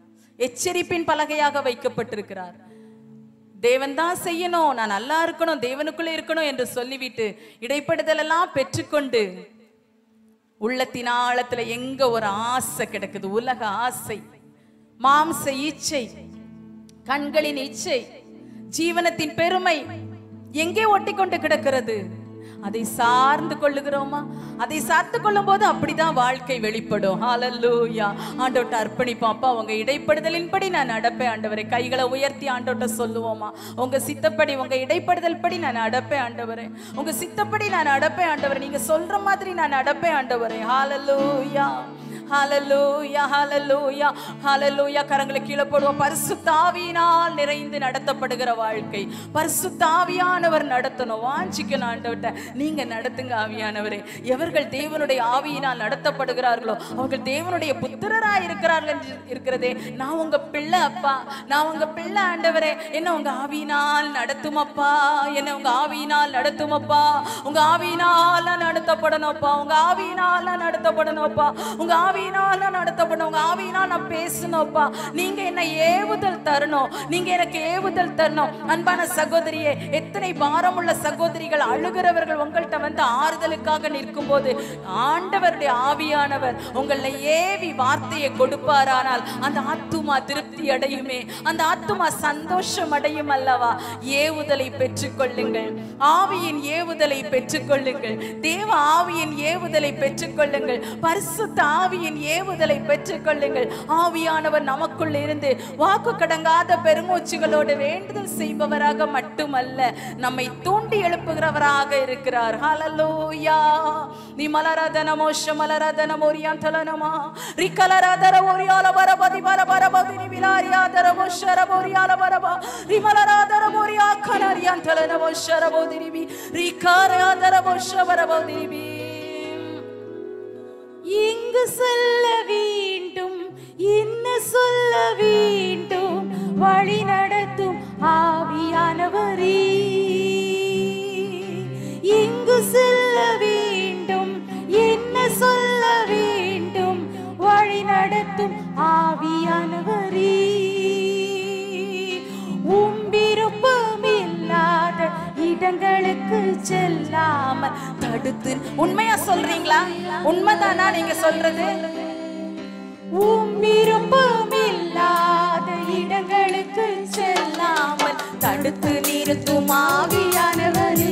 எச்சரிப்பின் பலகையாக வைக்கப்பட்டிருக்கிறார் தேவன் தான் செய்யணும் நான் நல்லா இருக்கணும் தேவனுக்குள்ளே இருக்கணும் என்று சொல்லிவிட்டு இடைப்படுதல் எல்லாம் பெற்றுக்கொண்டு உள்ளத்தின் ஆழத்துல எங்க ஒரு ஆசை கிடக்குது உலக ஆசை மாம்ச இச்சை கண்களின் இச்சை ஜீவனத்தின் பெருமை எங்கே ஒட்டி கொண்டு கிடக்கிறது அதை சார்ந்து கொள்ளுகிறோமா அதை சார்ந்து கொள்ளும் போது அப்படிதான் வாழ்க்கை வெளிப்படும் ஹாலல்லூயா ஆண்டோட்ட அர்ப்பணிப்போம் அப்பா உங்க இடைப்படுதலின்படி நான் நடப்பேன் ஆண்டவரை கைகளை உயர்த்தி ஆண்டோட்ட சொல்லுவோமா உங்க சித்தப்படி உங்க இடைப்படுதல் படி நான் நடப்பேன் ஆண்டவரே உங்க சித்தப்படி நான் நடப்பேன் ஆண்டவரை நீங்க சொல்ற மாதிரி நான் நடப்பேன் ஆண்டவரே ஹாலல்லூயா ஹலலூயா ஹலலூயா ஹலலூயா கரங்களை கீழே போடுவோம் தாவியினால் நிறைந்து நடத்தப்படுகிற வாழ்க்கை பரிசு தாவியானவர் நடத்தணும் வாஞ்சிக்கணும் ஆண்டவர்கிட்ட நீங்க நடத்துங்க ஆவியானவரே எவர்கள் தேவனுடைய ஆவியினால் நடத்தப்படுகிறார்களோ அவர்கள் தேவனுடைய புத்திரரா இருக்கிறார்கள் இருக்கிறதே நான் உங்க பிள்ளை அப்பா நான் உங்க பிள்ளை ஆண்டவரே என்ன உங்க ஆவியினால் நடத்தும் அப்பா என்ன உங்க ஆவியினால் நடத்துமப்பா உங்க ஆவியினால நடத்தப்படணும்ப்பா உங்க ஆவியினால நடத்தப்படணும் அப்பா உங்க ஆவியினால நடத்தப்படணும் உங்க ஆவியினால் நான் பேசணும் அப்பா நீங்க என்ன ஏவுதல் தரணும் நீங்க எனக்கு ஏவுதல் தரணும் அன்பான சகோதரியே எத்தனை பாரமுள்ள சகோதரிகள் அழுகிறவர்கள் உங்கள்கிட்ட வந்து ஆறுதலுக்காக நிற்கும் போது ஆண்டவருடைய ஆவியானவர் உங்களை ஏவி வார்த்தையை கொடுப்பாரானால் அந்த ஆத்துமா திருப்தி அடையுமே அந்த ஆத்துமா சந்தோஷம் அடையும் அல்லவா ஏவுதலை பெற்றுக்கொள்ளுங்கள் ஆவியின் ஏவுதலை பெற்றுக்கொள்ளுங்கள் தேவ ஆவியின் ஏவுதலை பெற்றுக்கொள்ளுங்கள் பரிசுத்த ஆவியின் ஏவுதலை பெற்றுக்கொள்ளுங்கள் ஆவியானவர் நமக்குள் இருந்து வாக்கு கடங்காத பெருமூச்சுகளோடு வேண்டுதல் செய்பவராக மட்டுமல்ல நம்மை தூண்டி எழுப்புகிறவராக இருக்கிற இருக்கிறார் ஹலலூயா நீ மலராதன மோஷ மலராதன மோரியாந்தலனமா ரிக்கலராதர ஓரியால பரபதி பரபரபதி நீ விலாரியாதர மோஷர மோரியால பரபா நீ மலராதர மோரியா கனரியாந்தலன மோஷர மோதிரிபி ரிக்காராதர மோஷ பரபோதிரிபி இங்கு செல்ல வேண்டும் என்ன சொல்ல வேண்டும் வழி நடத்தும் ஆவியானவரே இங்கு செல்ல வேண்டும் என்ன சொல்ல வேண்டும் வழி நடத்தும் ஆவியானவரே இல்லாத இடங்களுக்கு செல்லாமல் தடுத்து உண்மையா சொல்றீங்களா உண்மைதானா நீங்க சொல்றது உம்பிருப்பம் இல்லாத இடங்களுக்கு செல்லாமல் தடுத்து நிறுத்தும் ஆவியானவரே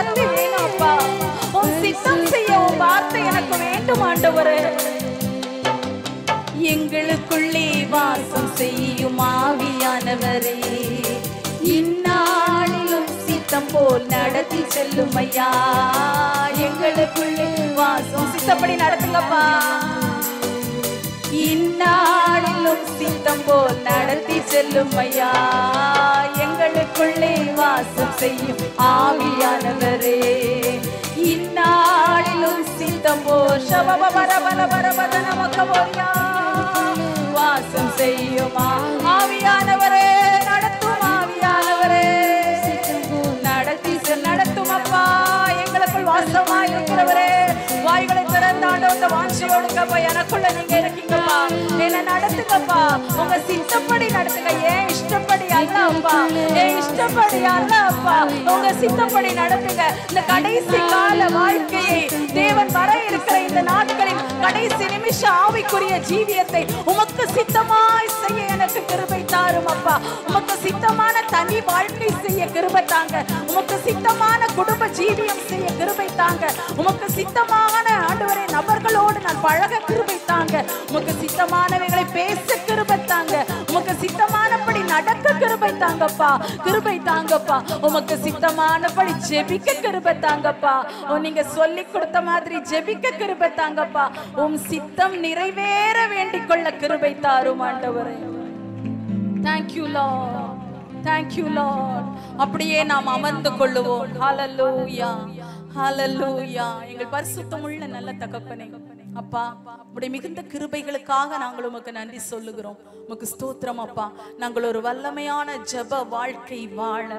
வணக்கம் ஆண்டவரே எங்களுக்குள்ளே வாசம் செய்யும் ஆவியானவரே இந்நாளிலும் சித்தம் போல் நடத்தி செல்லும் ஐயா எங்களுக்குள்ளே வாசம் சித்தப்படி நடத்துங்கப்பா இந்நாளிலும் சித்தம் போல் நடத்தி செல்லும் ஐயா எங்களுக்குள்ளே வாசம் செய்யும் ஆவியானவரே இந்நாளிலும் சித்தம்போ சபப பர பல பர பத நமக்கவோரியா வாசம் செய்யுமா ஆவியானவரே அந்த வாஞ்சியோடுங்கப்பா எனக்குள்ள நீங்க இருக்கீங்கப்பா என்ன நடத்துங்கப்பா உங்க சித்தப்படி நடத்துங்க ஏன் இஷ்டப்படி அல்ல அப்பா ஏன் இஷ்டப்படி அல்ல அப்பா உங்க சித்தப்படி நடத்துங்க இந்த கடைசி கால வாழ்க்கையை தேவன் வர இருக்கிற இந்த நாட்களின் கடைசி நிமிஷ ஆவிக்குரிய ஜீவியத்தை உமக்கு சித்தமாய் செய்ய எனக்கு கிருபை தாரும் அப்பா உமக்கு சித்தமான தனி வாழ்க்கை செய்ய கிருபை தாங்க உமக்கு சித்தமான குடும்ப ஜீவியம் செய்ய கிருபை தாங்க உமக்கு சித்தமான ஆண்டவரை நபர் அவர்களோடு நான் பழக கிருபை தாங்க உமக்கு சித்தமானவைகளை பேச கிருபை தாங்க உமக்கு சித்தமானபடி நடக்க கிருபை தாங்கப்பா கிருபை தாங்கப்பா உமக்கு சித்தமானபடி ஜெபிக்க கிருபை தாங்கப்பா நீங்க சொல்லி கொடுத்த மாதிரி ஜெபிக்க கிருபை தாங்கப்பா உம் சித்தம் நிறைவேற வேண்டிக் கொள்ள கிருபை தாரும் ஆண்டவரே தேங்க்யூ லார்ட் தேங்க்யூ லார்ட் அப்படியே நாம் அமர்ந்து கொள்ளுவோம் ஹalleluya ஹalleluya எங்கள் பரிசுத்தமுள்ள நல்ல தகப்பனே அப்பா அப்படி மிகுந்த கிருபைகளுக்காக நாங்கள் உமக்கு நன்றி சொல்லுகிறோம் உமக்கு ஸ்தோத்திரம் அப்பா நாங்கள் ஒரு வல்லமையான ஜப வாழ்க்கை வாழ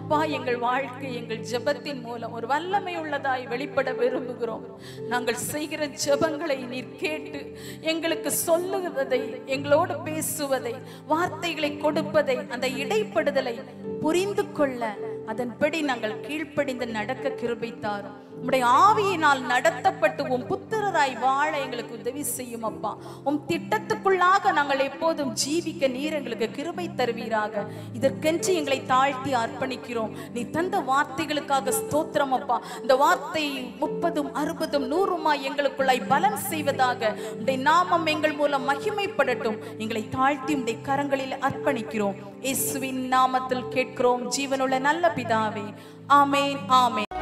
அப்பா எங்கள் வாழ்க்கை எங்கள் ஜெபத்தின் மூலம் ஒரு வல்லமை உள்ளதாய் வெளிப்பட விரும்புகிறோம் நாங்கள் செய்கிற ஜெபங்களை நீர் கேட்டு எங்களுக்கு சொல்லுவதை எங்களோடு பேசுவதை வார்த்தைகளை கொடுப்பதை அந்த இடைப்படுதலை புரிந்து கொள்ள அதன்படி நாங்கள் கீழ்ப்படிந்து நடக்க கிருபித்தார் உம்முடைய ஆவியினால் நடத்தப்பட்டு உம் புத்திரராய் வாழ எங்களுக்கு உதவி செய்யும் அப்பா உம் திட்டத்துக்குள்ளாக நாங்கள் எப்போதும் ஜீவிக்க நீர் எங்களுக்கு கிருபை தருவீராக இதற்கென்று எங்களை தாழ்த்தி அர்ப்பணிக்கிறோம் நீ தந்த வார்த்தைகளுக்காக ஸ்தோத்திரம் அப்பா இந்த வார்த்தை முப்பதும் அறுபதும் நூறுமாய் எங்களுக்குள்ளாய் பலம் செய்வதாக உடைய நாமம் எங்கள் மூலம் மகிமைப்படட்டும் எங்களை தாழ்த்தி உடைய கரங்களில் அர்ப்பணிக்கிறோம் இயேசுவின் நாமத்தில் கேட்கிறோம் ஜீவனுள்ள நல்ல पितावे आमेन आमेन